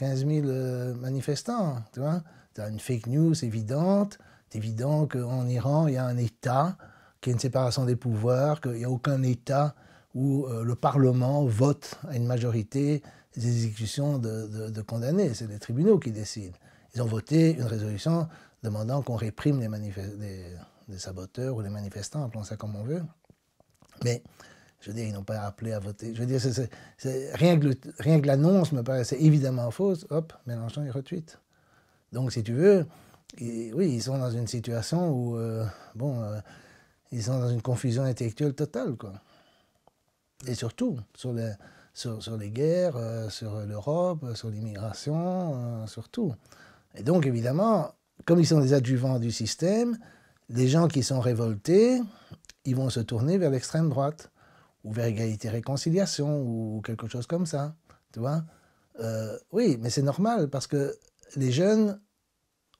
15 000 euh, manifestants. Tu vois as une fake news évidente. C'est évident qu'en Iran, il y a un État, qu'il y a une séparation des pouvoirs, qu'il n'y a aucun État où euh, le Parlement vote à une majorité des exécutions de, condamnés. C'est les tribunaux qui décident. Ils ont voté une résolution demandant qu'on réprime les, les, saboteurs ou les manifestants, appelons ça comme on veut. Mais je veux dire, ils n'ont pas appelé à voter. Je veux dire, rien que l'annonce me paraissait évidemment fausse, hop, Mélenchon, il retweet. Donc, si tu veux, oui, ils sont dans une situation où, euh, bon, euh, ils sont dans une confusion intellectuelle totale, quoi. Et surtout, sur les, sur, les guerres, euh, sur l'Europe, sur l'immigration, sur tout. Et donc, évidemment, comme ils sont des adjuvants du système, les gens qui sont révoltés, ils vont se tourner vers l'extrême droite ou vers égalité-réconciliation, ou quelque chose comme ça. Tu vois euh, Oui, mais c'est normal, parce que les jeunes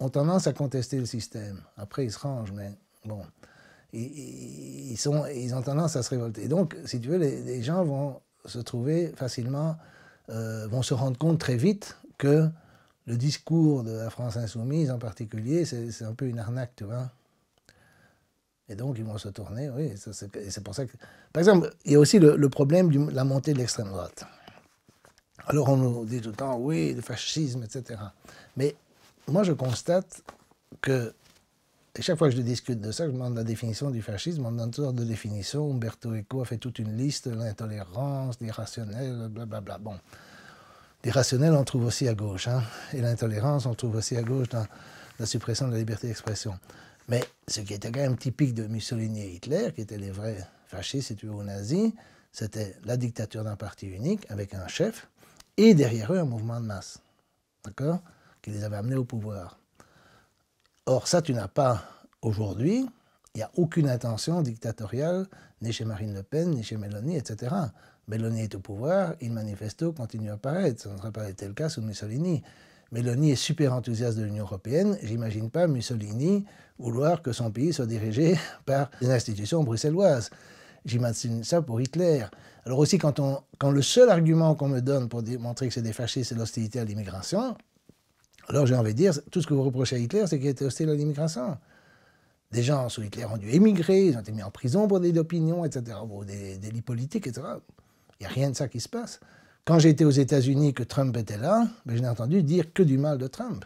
ont tendance à contester le système. Après, ils se rangent, mais bon. Ils, sont, ils ont tendance à se révolter. Donc, si tu veux, les, gens vont se trouver facilement, euh, vont se rendre compte très vite que le discours de la France insoumise en particulier, c'est un peu une arnaque, tu vois. Et donc, ils vont se tourner, oui, c'est pour ça que... Par exemple, il y a aussi le, problème de la montée de l'extrême droite. Alors, on nous dit tout le temps, oui, le fascisme, etc. Mais moi, je constate que, et chaque fois que je discute de ça, je demande la définition du fascisme, on me donne toutes sortes de définitions. Umberto Eco a fait toute une liste, l'intolérance, l'irrationnel, blablabla. Bon, l'irrationnel, on trouve aussi à gauche, hein, et l'intolérance, on trouve aussi à gauche dans la suppression de la liberté d'expression. Mais ce qui était quand même typique de Mussolini et Hitler, qui étaient les vrais fascistes et aux nazis, c'était la dictature d'un parti unique avec un chef et derrière eux un mouvement de masse, d'accord, qui les avait amenés au pouvoir. Or, ça, tu n'as pas aujourd'hui. Il n'y a aucune intention dictatoriale, ni chez Marine Le Pen, ni chez Meloni, etc. Meloni est au pouvoir, il manifesto continue à apparaître. Ça n'aurait pas été le cas sous Mussolini. Mélanie est super enthousiaste de l'Union européenne. J'imagine pas Mussolini vouloir que son pays soit dirigé [laughs] par des institutions bruxelloises. J'imagine ça pour Hitler. Alors aussi, quand, le seul argument qu'on me donne pour démontrer que c'est des fascistes, c'est l'hostilité à l'immigration, alors j'ai envie de dire, tout ce que vous reprochez à Hitler, c'est qu'il était hostile à l'immigration. Des gens sous Hitler ont dû émigrer, ils ont été mis en prison pour des opinions, etc., pour des délits politiques, etc. Il n'y a rien de ça qui se passe. Quand j'ai aux États-Unis, que Trump était là, ben, je n'ai entendu dire que du mal de Trump.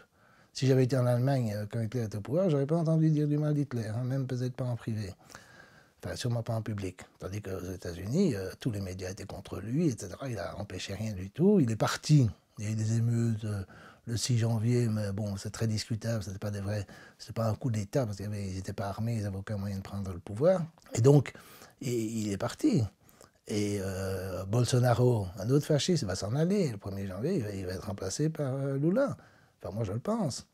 Si j'avais été en Allemagne euh, quand Hitler était au pouvoir, j'aurais pas entendu dire du mal d'Hitler, hein, même peut-être pas en privé. Enfin, sûrement pas en public. Tandis qu'aux États-Unis, euh, tous les médias étaient contre lui, etc. Il n'a empêché rien du tout. Il est parti. Il y a eu des émeutes euh, le 6 janvier, mais bon, c'est très discutable. C'était pas vrais, pas un coup d'État parce qu'ils n'étaient pas armés, ils n'avaient aucun moyen de prendre le pouvoir. Et donc, il est parti. Et euh, Bolsonaro, un autre fasciste, va s'en aller le 1er janvier, il va, être remplacé par euh, Lula. Enfin, moi, je le pense.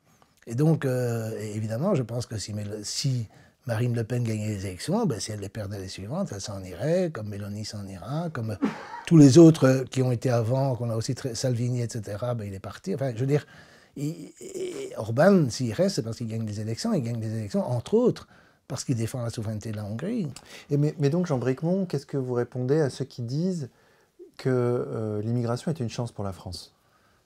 Et donc, euh, évidemment, je pense que si, si, Marine Le Pen gagnait les élections, ben, si elle les perdait les suivantes, elle s'en irait, comme Mélanie s'en ira, comme tous les autres qui ont été avant, qu'on a aussi Salvini, etc., ben, il est parti. Enfin, je veux dire, Orban, s'il reste, c'est parce qu'il gagne des élections. Il gagne des élections, entre autres, parce qu'il défend la souveraineté de la Hongrie. Et mais, donc, Jean Bricmont, qu'est-ce que vous répondez à ceux qui disent que euh, l'immigration est une chance pour la France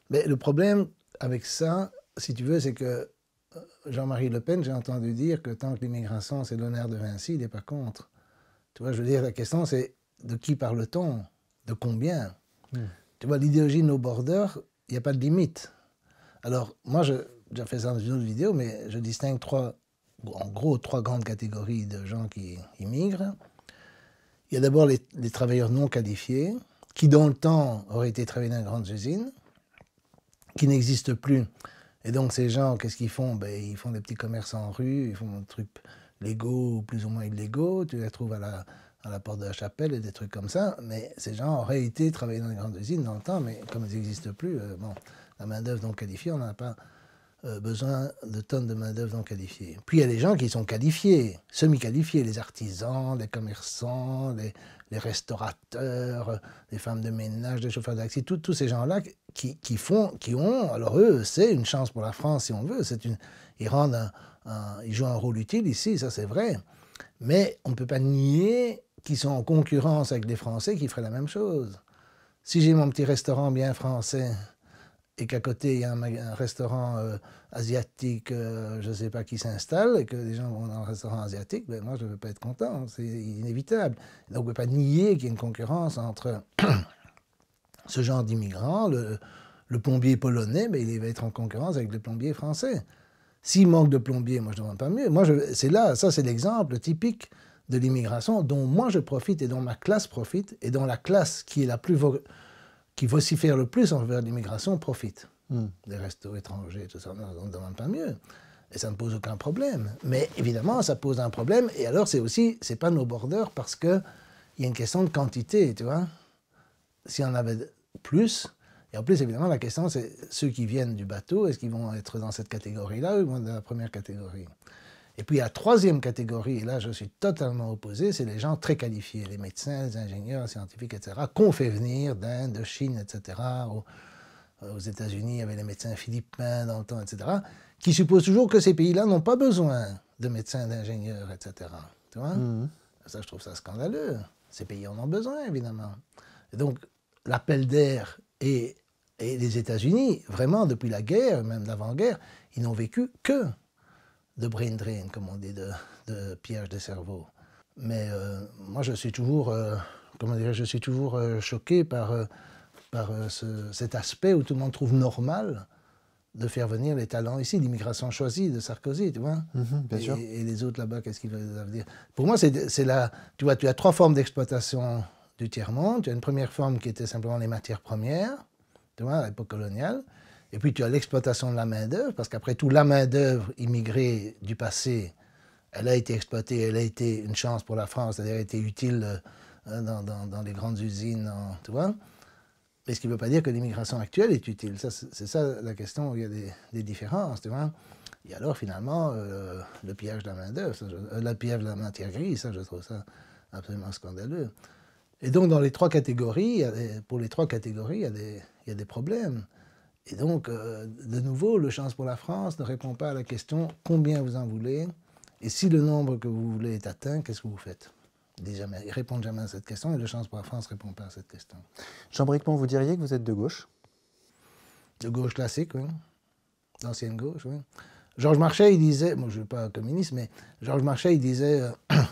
mais Le problème avec ça, si tu veux, c'est que euh, Jean-Marie Le Pen, j'ai entendu dire que tant que l'immigration, c'est l'honneur de Vinci, il n'est pas contre. Tu vois, je veux dire, la question, c'est de qui parle-t-on De combien hmm. Tu vois, l'idéologie nos borders, il n'y a pas de limite. Alors, moi, j'ai fait ça dans une autre vidéo, mais je distingue trois en gros trois grandes catégories de gens qui immigrent. Il y a d'abord les, travailleurs non qualifiés, qui dans le temps auraient été travaillés dans les grandes usines, qui n'existent plus. Et donc ces gens, qu'est-ce qu'ils font ben, Ils font des petits commerces en rue, ils font des trucs légaux ou plus ou moins illégaux, tu les trouves à la, porte de la chapelle et des trucs comme ça. Mais ces gens auraient été travaillés dans les grandes usines dans le temps, mais comme ils n'existent plus, euh, bon, la main-d'œuvre non qualifiée, on n'en a pas euh, besoin de tonnes de main-d'œuvre non qualifiée. Puis il y a les gens qui sont qualifiés, semi-qualifiés, les artisans, les commerçants, les, restaurateurs, les femmes de ménage, les chauffeurs d'accès, tous ces gens-là qui, font, qui ont, alors eux, c'est une chance pour la France si on veut, c'est une, ils, ils jouent un rôle utile ici, ça c'est vrai, mais on ne peut pas nier qu'ils sont en concurrence avec des Français qui feraient la même chose. Si j'ai mon petit restaurant bien français, et qu'à côté il y a un, restaurant euh, asiatique, euh, je ne sais pas qui s'installe, et que les gens vont dans un restaurant asiatique, ben moi je ne veux pas être content, c'est inévitable. Donc on ne peut pas nier qu'il y a une concurrence entre [coughs] ce genre d'immigrants, le, plombier polonais, ben, il va être en concurrence avec le plombier français. S'il manque de plombiers, moi je ne demande pas mieux. Moi, c'est là, ça c'est l'exemple typique de l'immigration dont moi je profite et dont ma classe profite et dont la classe qui est la plus qui faire le plus envers l'immigration profitent hmm. des restos étrangers, tout ça. On ne demande pas mieux. Et ça ne pose aucun problème. Mais évidemment, ça pose un problème. Et alors, c'est aussi, c'est pas nos bordeurs parce qu'il y a une question de quantité, tu vois. Si on avait plus, et en plus, évidemment, la question, c'est ceux qui viennent du bateau, est-ce qu'ils vont être dans cette catégorie-là ou dans la première catégorie et puis la troisième catégorie, et là je suis totalement opposé, c'est les gens très qualifiés, les médecins, les ingénieurs, les scientifiques, etc., qu'on fait venir d'Inde, de Chine, etc., aux, États-Unis avec les médecins philippins dans le temps, etc., qui supposent toujours que ces pays-là n'ont pas besoin de médecins, d'ingénieurs, etc. Tu vois mhm. Ça, je trouve ça scandaleux. Ces pays en ont besoin, évidemment. donc, l'appel d'air et, et les États-Unis, vraiment, depuis la guerre, même l'avant-guerre, ils n'ont vécu que de brain drain, comme on dit, de, de piège de cerveau. Mais euh, moi, je suis toujours, euh, comment dire, je suis toujours euh, choqué par, par cet aspect où tout le monde trouve normal de faire venir les talents ici, l'immigration choisie de Sarkozy, tu vois. Mhm, bien et, sûr. et, les autres là-bas, qu'est-ce qu'ils veulent dire Pour moi, c'est la, tu vois, tu as trois formes d'exploitation du tiers-monde. Tu as une première forme qui était simplement les matières premières, tu vois, à l'époque coloniale. Et puis tu as l'exploitation de la main-d'œuvre, parce qu'après tout, la main-d'œuvre immigrée du passé, elle a été exploitée, elle a été une chance pour la France, c'est-à-dire elle a été utile euh, euh, dans, les grandes usines, tu vois. Mais ce qui ne veut pas dire que l'immigration actuelle est utile. c'est ça la question où il y a des, différences, tu vois. Et alors, finalement, euh, le pillage de la main-d'œuvre, la le de la matière grise, ça, je trouve ça absolument scandaleux. Et donc, dans les trois catégories, pour les trois catégories, il il y a des problèmes. Et donc, euh, de nouveau, le Chance pour la France ne répond pas à la question combien vous en voulez et si le nombre que vous voulez est atteint, qu'est-ce que vous faites Ils ne répondent jamais à cette question et le Chance pour la France ne répond pas à cette question. Jean Bricmont, vous diriez que vous êtes de gauche De gauche classique, oui. D'ancienne gauche, oui. Georges Marchais, il disait, moi je ne suis pas communiste, mais Georges Marchais, il disait, euh, [coughs]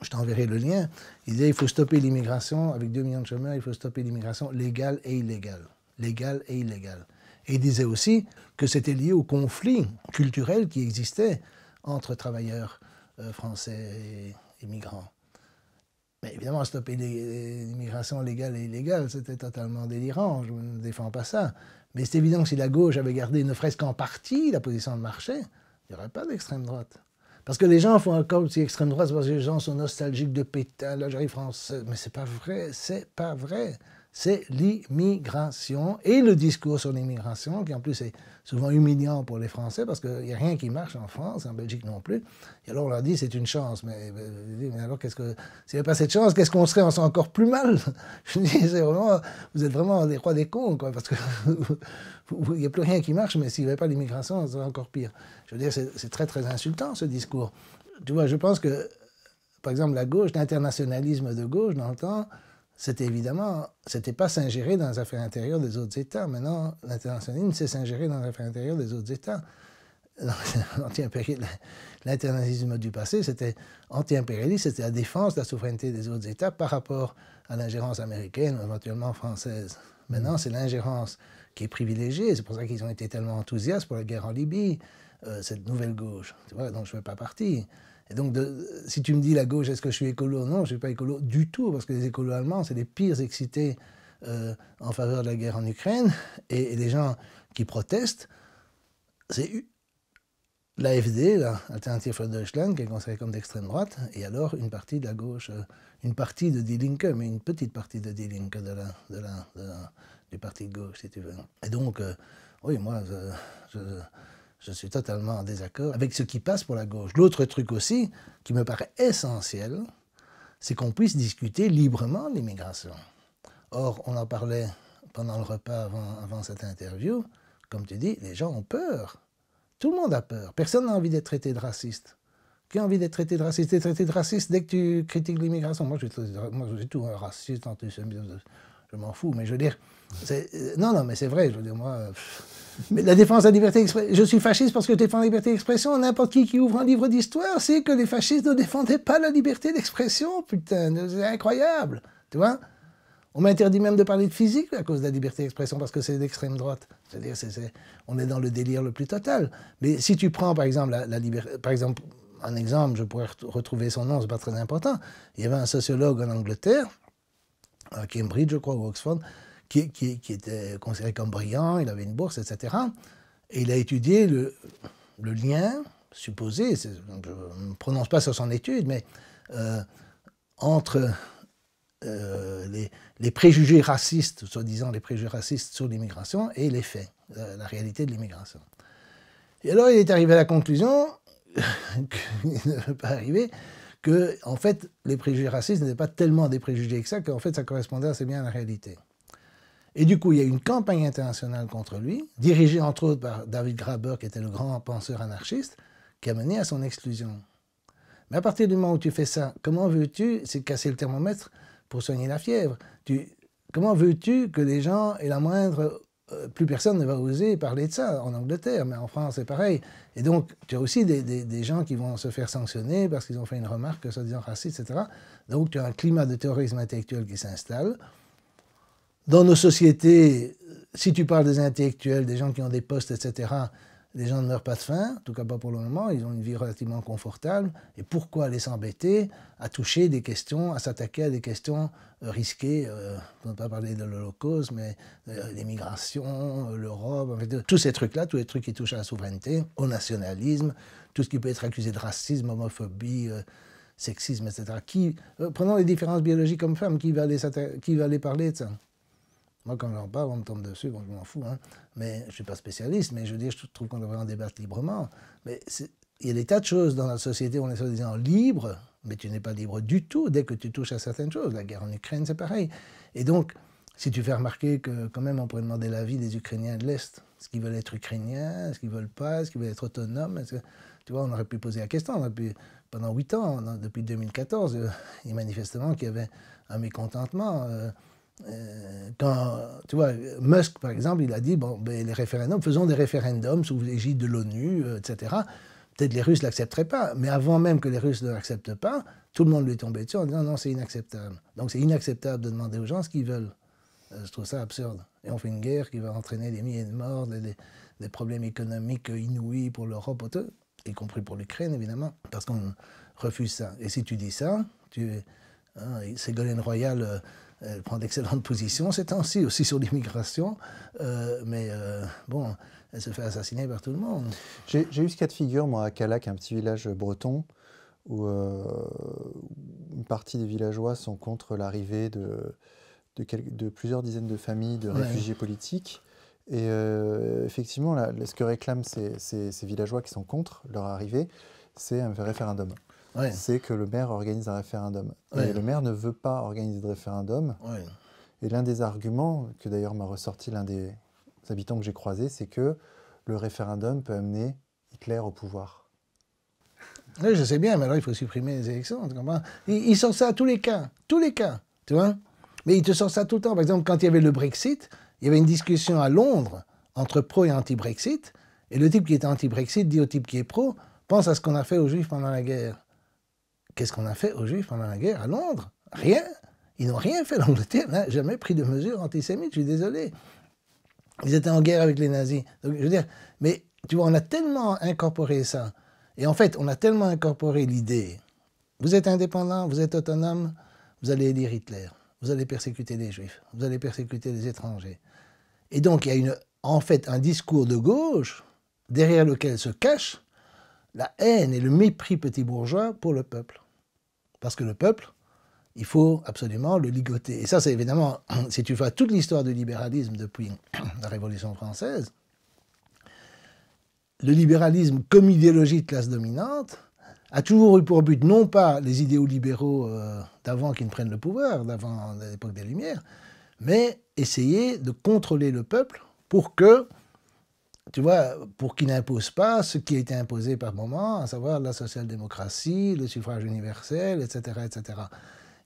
je t'enverrai le lien, il disait il faut stopper l'immigration, avec 2 millions de chômeurs, il faut stopper l'immigration légale et illégale. Légal et illégal. Et il disait aussi que c'était lié au conflit culturel qui existait entre travailleurs euh, français et, migrants. Mais évidemment, stopper l'immigration légale et illégale, c'était totalement délirant, je ne défends pas ça. Mais c'est évident que si la gauche avait gardé une fresque en qu'en partie la position de marché, il n'y aurait pas d'extrême droite. Parce que les gens font encore si extrême droite, parce que les gens sont nostalgiques de Pétain, l'Algérie française. Mais c'est pas vrai, c'est pas vrai c'est l'immigration et le discours sur l'immigration, qui en plus est souvent humiliant pour les Français parce qu'il n'y a rien qui marche en France, en Belgique non plus. Et alors on leur dit c'est une chance, mais, alors qu'est-ce que s'il n'y avait pas cette chance, qu'est-ce qu'on serait On serait encore plus mal. [laughs] Je dis vraiment, vous êtes vraiment des rois des cons, quoi, parce que [laughs] il n'y a plus rien qui marche, mais s'il n'y avait pas l'immigration, on serait encore pire. Je veux dire c'est très très insultant ce discours. Tu vois, je pense que par exemple la gauche, l'internationalisme de gauche dans le temps c'était évidemment, c'était pas s'ingérer dans les affaires intérieures des autres États. Maintenant, l'internationalisme, c'est s'ingérer dans les affaires intérieures des autres États. [laughs] L'internationalisme du passé, c'était anti-impérialiste, c'était la défense de la souveraineté des autres États par rapport à l'ingérence américaine ou éventuellement française. Maintenant, c'est l'ingérence qui est privilégiée. C'est pour ça qu'ils ont été tellement enthousiastes pour la guerre en Libye, euh, cette nouvelle gauche. Tu vois, donc je ne veux pas partie. Et donc, de, si tu me dis la gauche, est-ce que je suis écolo Non, je ne suis pas écolo du tout, parce que les écolos allemands, c'est les pires excités euh, en faveur de la guerre en Ukraine. Et, les gens qui protestent, c'est l'AFD, l'Alternative für Deutschland, qui est considérée comme d'extrême droite, et alors une partie de la gauche, euh, une partie de Die Linke, mais une petite partie de Die Linke, de la, de la, du parti de gauche, si tu veux. Et donc, euh, oui, moi, je je suis totalement en désaccord avec ce qui passe pour la gauche. L'autre truc aussi, qui me paraît essentiel, c'est qu'on puisse discuter librement l'immigration. Or, on en parlait pendant le repas avant, cette interview. Comme tu dis, les gens ont peur. Tout le monde a peur. Personne n'a envie d'être traité de raciste. Qui a envie d'être traité de raciste T'es traité de raciste dès que tu critiques l'immigration. Moi, je suis tout un raciste, je m'en fous. Mais je veux dire, euh, non, non, mais c'est vrai. Je veux dire, moi. Mais la défense de la liberté d'expression, je suis fasciste parce que je défends la liberté d'expression. N'importe qui qui ouvre un livre d'histoire sait que les fascistes ne défendaient pas la liberté d'expression. Putain, c'est incroyable. Tu vois On m'interdit même de parler de physique à cause de la liberté d'expression parce que c'est l'extrême droite. C'est-à-dire, on est dans le délire le plus total. Mais si tu prends, par exemple, la liberté. Par exemple, un exemple, je pourrais retrouver son nom, c'est pas très important. Il y avait un sociologue en Angleterre, à euh, Cambridge, je crois, ou Oxford, qui, était considéré comme brillant, il avait une bourse, etc. Et il a étudié le, lien supposé, je ne me prononce pas sur son étude, mais euh, entre euh, les, préjugés racistes, soi-disant les préjugés racistes sur l'immigration, et les faits, la, réalité de l'immigration. Et alors il est arrivé à la conclusion, [laughs] qu'il ne pas arriver, que en fait les préjugés racistes n'étaient pas tellement des préjugés que ça, qu'en fait ça correspondait assez bien à la réalité. Et du coup, il y a une campagne internationale contre lui, dirigée entre autres par David Graeber, qui était le grand penseur anarchiste, qui a mené à son exclusion. Mais à partir du moment où tu fais ça, comment veux-tu, c'est casser le thermomètre pour soigner la fièvre, comment veux-tu que les gens et la moindre... Euh, plus personne ne va oser parler de ça en Angleterre, mais en France c'est pareil. Et donc tu as aussi des, des gens qui vont se faire sanctionner parce qu'ils ont fait une remarque soi-disant raciste, etc. Donc tu as un climat de terrorisme intellectuel qui s'installe dans nos sociétés, euh, si tu parles des intellectuels, des gens qui ont des postes, etc., les gens ne meurent pas de faim, en tout cas pas pour le moment, ils ont une vie relativement confortable, et pourquoi aller s'embêter à toucher des questions, à s'attaquer à des questions euh, risquées, euh, on ne pas parler de l'Holocauste, mais euh, l'immigration, l'Europe, tous ces trucs-là, tous les trucs qui touchent à la souveraineté, au nationalisme, tout ce qui peut être accusé de racisme, homophobie, sexisme, etc. Qui, prenons les différences biologiques comme femmes qui, va les qui va aller parler de ça moi, quand j'en parle, on me tombe dessus, bon, je m'en fous. Hein. Mais je ne suis pas spécialiste, mais je veux je trouve qu'on devrait en débattre librement. Mais il y a des tas de choses dans la société où on est soi-disant libre, mais tu n'es pas libre du tout dès que tu touches à certaines choses. La guerre en Ukraine, c'est pareil. Et donc, si tu fais remarquer que quand même on pourrait demander l'avis des Ukrainiens de l'Est, ce qu'ils veulent être ukrainiens, ce qu'ils veulent pas, ce qu'ils veulent être autonomes, que, tu vois, on aurait pu poser la question. On pendant huit ans, depuis 2014, euh, y a manifestement qu'il y avait un mécontentement. Euh, euh, quand, tu vois, Musk, par exemple, il a dit, bon, ben, les référendums, faisons des référendums sous l'égide de l'ONU, euh, etc. Peut-être les Russes ne l'accepteraient pas, mais avant même que les Russes ne l'acceptent pas, tout le monde lui est tombé dessus en disant, non, c'est inacceptable. Donc c'est inacceptable de demander aux gens ce qu'ils veulent. Euh, je trouve ça absurde. Et on fait une guerre qui va entraîner des milliers de morts, des, problèmes économiques inouïs pour l'Europe, y compris pour l'Ukraine, évidemment, parce qu'on refuse ça. Et si tu dis ça, tu es... Hein, Ségolène Royal elle prend d'excellentes positions ces temps-ci, aussi sur l'immigration, euh, mais euh, bon, elle se fait assassiner par tout le monde. J'ai eu ce cas de figure, moi, à Calac, un petit village breton, où euh, une partie des villageois sont contre l'arrivée de, de, de, plusieurs dizaines de familles de réfugiés politiques. Et effectivement, ce que réclament ces villageois qui sont contre leur arrivée, c'est un référendum c'est que le maire organise un référendum. Et le maire ne veut pas organiser de référendum. Et l'un des arguments, que d'ailleurs m'a ressorti l'un des habitants que j'ai croisés, c'est que le référendum peut amener Hitler au pouvoir. Oui, je sais bien, mais alors il faut supprimer les élections. ils, ça à tous les cas, tous les cas, tu vois. Mais il te sort ça tout le temps. Par exemple, quand il y avait le Brexit, il y avait une discussion à Londres entre pro et anti-Brexit. Et le type qui était anti-Brexit dit au type qui est pro, pense à ce qu'on a fait aux Juifs pendant la guerre. Qu'est-ce qu'on a fait aux Juifs pendant la guerre à Londres Rien. Ils n'ont rien fait. L'Angleterre n'a hein. jamais pris de mesures antisémites, je suis désolé. Ils étaient en guerre avec les nazis. Donc, je veux dire, mais tu vois, on a tellement incorporé ça. Et en fait, on a tellement incorporé l'idée. Vous êtes indépendant, vous êtes autonome, vous allez élire Hitler, vous allez persécuter les juifs, vous allez persécuter les étrangers. Et donc, il y a une, en fait un discours de gauche derrière lequel se cache la haine et le mépris petit bourgeois pour le peuple parce que le peuple, il faut absolument le ligoter. Et ça, c'est évidemment, [clears throat] si tu vois toute l'histoire du libéralisme depuis [clears throat] la Révolution française, le libéralisme comme idéologie de classe dominante a toujours eu pour but non pas les idéaux libéraux euh, d'avant qui ne prennent le pouvoir, d'avant l'époque des Lumières, mais essayer de contrôler le peuple pour que tu vois, pour qu'il n'impose pas ce qui a été imposé par moment, à savoir la social-démocratie, le suffrage universel, etc., etc.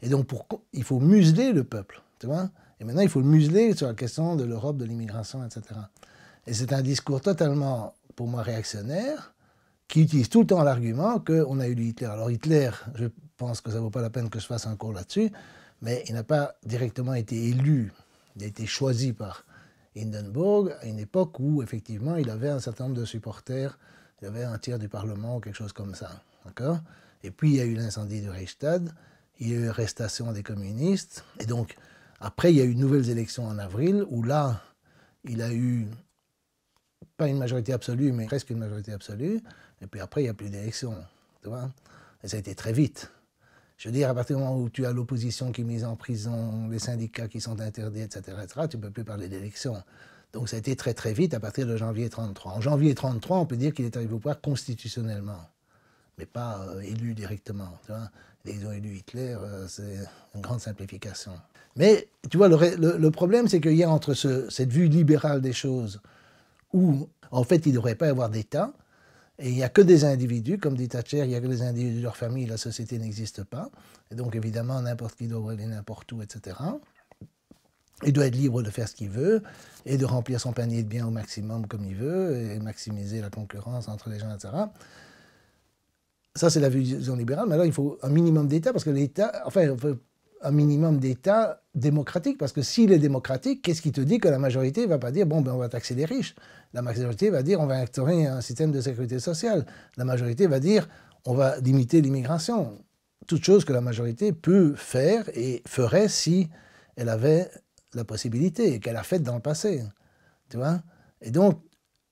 Et donc, pour, il faut museler le peuple, tu vois. Et maintenant, il faut le museler sur la question de l'Europe, de l'immigration, etc. Et c'est un discours totalement, pour moi, réactionnaire, qui utilise tout le temps l'argument qu'on a eu Hitler. Alors, Hitler, je pense que ça ne vaut pas la peine que je fasse un cours là-dessus, mais il n'a pas directement été élu, il a été choisi par Hindenburg, à une époque où, effectivement, il avait un certain nombre de supporters, il y avait un tiers du Parlement ou quelque chose comme ça. D'accord Et puis, il y a eu l'incendie du Reichstag, il y a eu l'arrestation des communistes, et donc, après, il y a eu de nouvelles élections en avril, où là, il a eu, pas une majorité absolue, mais presque une majorité absolue, et puis après, il n'y a plus d'élections. Tu vois Et ça a été très vite. Je veux dire, à partir du moment où tu as l'opposition qui est mise en prison, les syndicats qui sont interdits, etc., tu ne peux plus parler d'élection. Donc ça a été très très vite à partir de janvier 33. En janvier 33, on peut dire qu'il est arrivé au pouvoir constitutionnellement, mais pas euh, élu directement. Tu vois Ils ont élu Hitler, euh, c'est une grande simplification. Mais tu vois, le, problème, c'est qu'il y a entre cette vue libérale des choses, où en fait il ne devrait pas y avoir d'État, et il n'y a que des individus, comme dit Thatcher, il n'y a que des individus de leur famille, la société n'existe pas. Et donc évidemment, n'importe qui doit aller n'importe où, etc. Il doit être libre de faire ce qu'il veut et de remplir son panier de biens au maximum comme il veut et maximiser la concurrence entre les gens, etc. Ça, c'est la vision libérale. Mais alors, il faut un minimum d'État parce que l'État, enfin, un minimum d'État démocratique. Parce que s'il est démocratique, qu'est-ce qui te dit que la majorité ne va pas dire bon, ben, on va taxer les riches La majorité va dire on va instaurer un système de sécurité sociale. La majorité va dire on va limiter l'immigration. Toute chose que la majorité peut faire et ferait si elle avait la possibilité et qu'elle a faite dans le passé. Tu vois Et donc,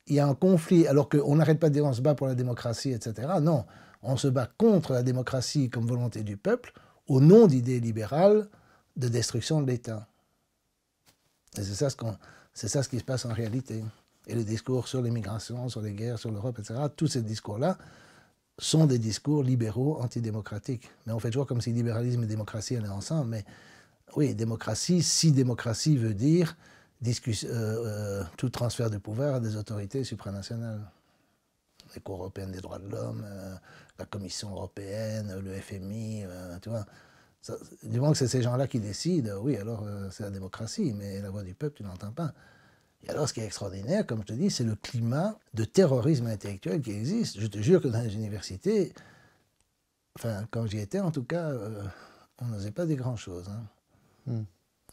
il y a un conflit. Alors qu'on n'arrête pas de dire on se bat pour la démocratie, etc. Non, on se bat contre la démocratie comme volonté du peuple au nom d'idées libérales de destruction de l'État. Et c'est ça, ce qui se passe en réalité. Et le discours sur l'immigration, sur les guerres, sur l'Europe, etc., tous ces discours-là sont des discours libéraux antidémocratiques. Mais on fait toujours comme si libéralisme et démocratie allaient ensemble. Mais oui, démocratie, si démocratie veut dire euh, euh, tout transfert de pouvoir à des autorités supranationales. Cours européenne des droits de l'homme, euh, la Commission européenne, le FMI, euh, tu vois. du moment que c'est ces gens-là qui décident, oui, alors euh, c'est la démocratie, mais la voix du peuple, tu n'entends pas. Et alors, ce qui est extraordinaire, comme je te dis, c'est le climat de terrorisme intellectuel qui existe. Je te jure que dans les universités, enfin, quand j'y étais, en tout cas, on n'osait pas dire grand-chose. Hein. Hmm.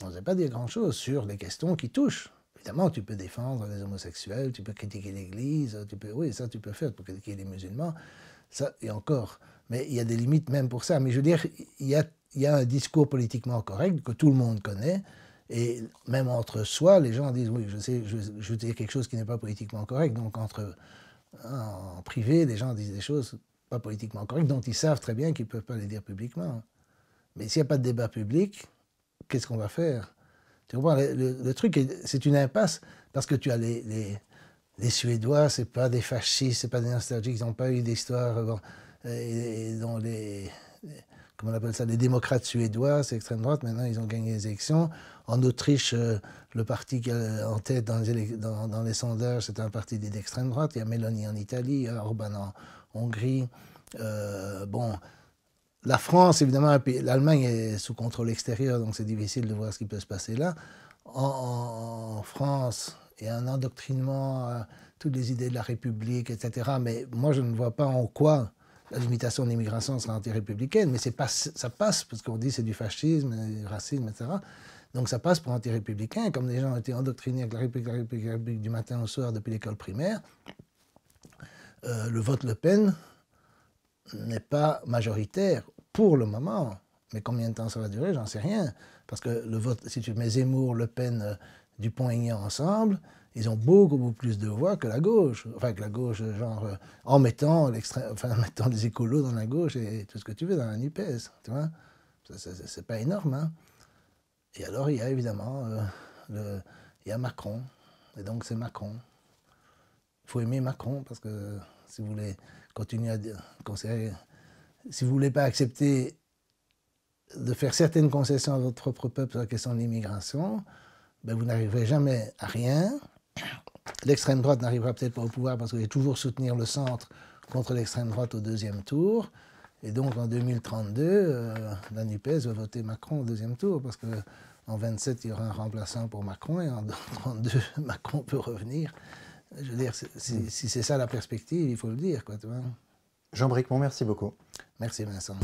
On n'osait pas dire grand-chose sur les questions qui touchent évidemment, tu peux défendre les homosexuels, tu peux critiquer l'Église, tu peux, oui, ça tu peux faire, pour critiquer les musulmans, ça et encore. Mais il y a des limites même pour ça. Mais je veux dire, il y a, un discours politiquement correct que tout le monde connaît. Et même entre soi, les gens disent oui, je sais, je, je dis quelque chose qui n'est pas politiquement correct. Donc entre en privé, les gens disent des choses pas politiquement correctes dont ils savent très bien qu'ils ne peuvent pas les dire publiquement. Mais s'il n'y a pas de débat public, qu'est-ce qu'on va faire tu comprends le, le, truc, c'est une impasse parce que tu as les, les, Suédois, c'est pas des fascistes, c'est pas des nostalgiques, ils n'ont pas eu d'histoire. Euh, les, comment on appelle ça, les démocrates suédois, c'est extrême droite, maintenant ils ont gagné les élections. En Autriche, euh, le parti qui est en tête dans les, dans, les sondages, c'est un parti d'extrême droite. Il y a Meloni en Italie, il y a Orban en Hongrie. Euh, bon, la France, évidemment, l'Allemagne est sous contrôle extérieur, donc c'est difficile de voir ce qui peut se passer là. En, France, il y a un endoctrinement à toutes les idées de la République, etc. Mais moi, je ne vois pas en quoi la limitation de l'immigration sera anti-républicaine. Mais ça passe, parce qu'on dit c'est du fascisme, du racisme, etc. Donc ça passe pour anti-républicain. Comme les gens ont été endoctrinés avec la République, la République, la République du matin au soir depuis l'école primaire, euh, le vote Le Pen n'est pas majoritaire pour le moment. Mais combien de temps ça va durer, j'en sais rien. Parce que le vote, si tu mets Zemmour, Le Pen, euh, Dupont-Aignan ensemble, ils ont beaucoup, beaucoup plus de voix que la gauche. Enfin, que la gauche, genre, euh, en mettant, [laughs] enfin, en les écolos dans la gauche et tout ce que tu veux dans la NUPES. Tu vois C'est pas énorme. Hein et alors, il y a évidemment euh, le, il y a Macron. Et donc, c'est Macron. Il faut aimer Macron parce que si vous voulez continuer à si vous ne voulez pas accepter de faire certaines concessions à votre propre peuple sur la question de l'immigration, ben vous n'arriverez jamais à rien. L'extrême droite n'arrivera peut-être pas au pouvoir parce qu'elle va toujours soutenir le centre contre l'extrême droite au deuxième tour. Et donc en 2032, euh, la va voter Macron au deuxième tour parce que en 27, il y aura un remplaçant pour Macron et en 32, [laughs] Macron peut revenir. Je veux dire, si, si c'est ça la perspective, il faut le dire. Jean-Bricmont, merci beaucoup. Merci Vincent.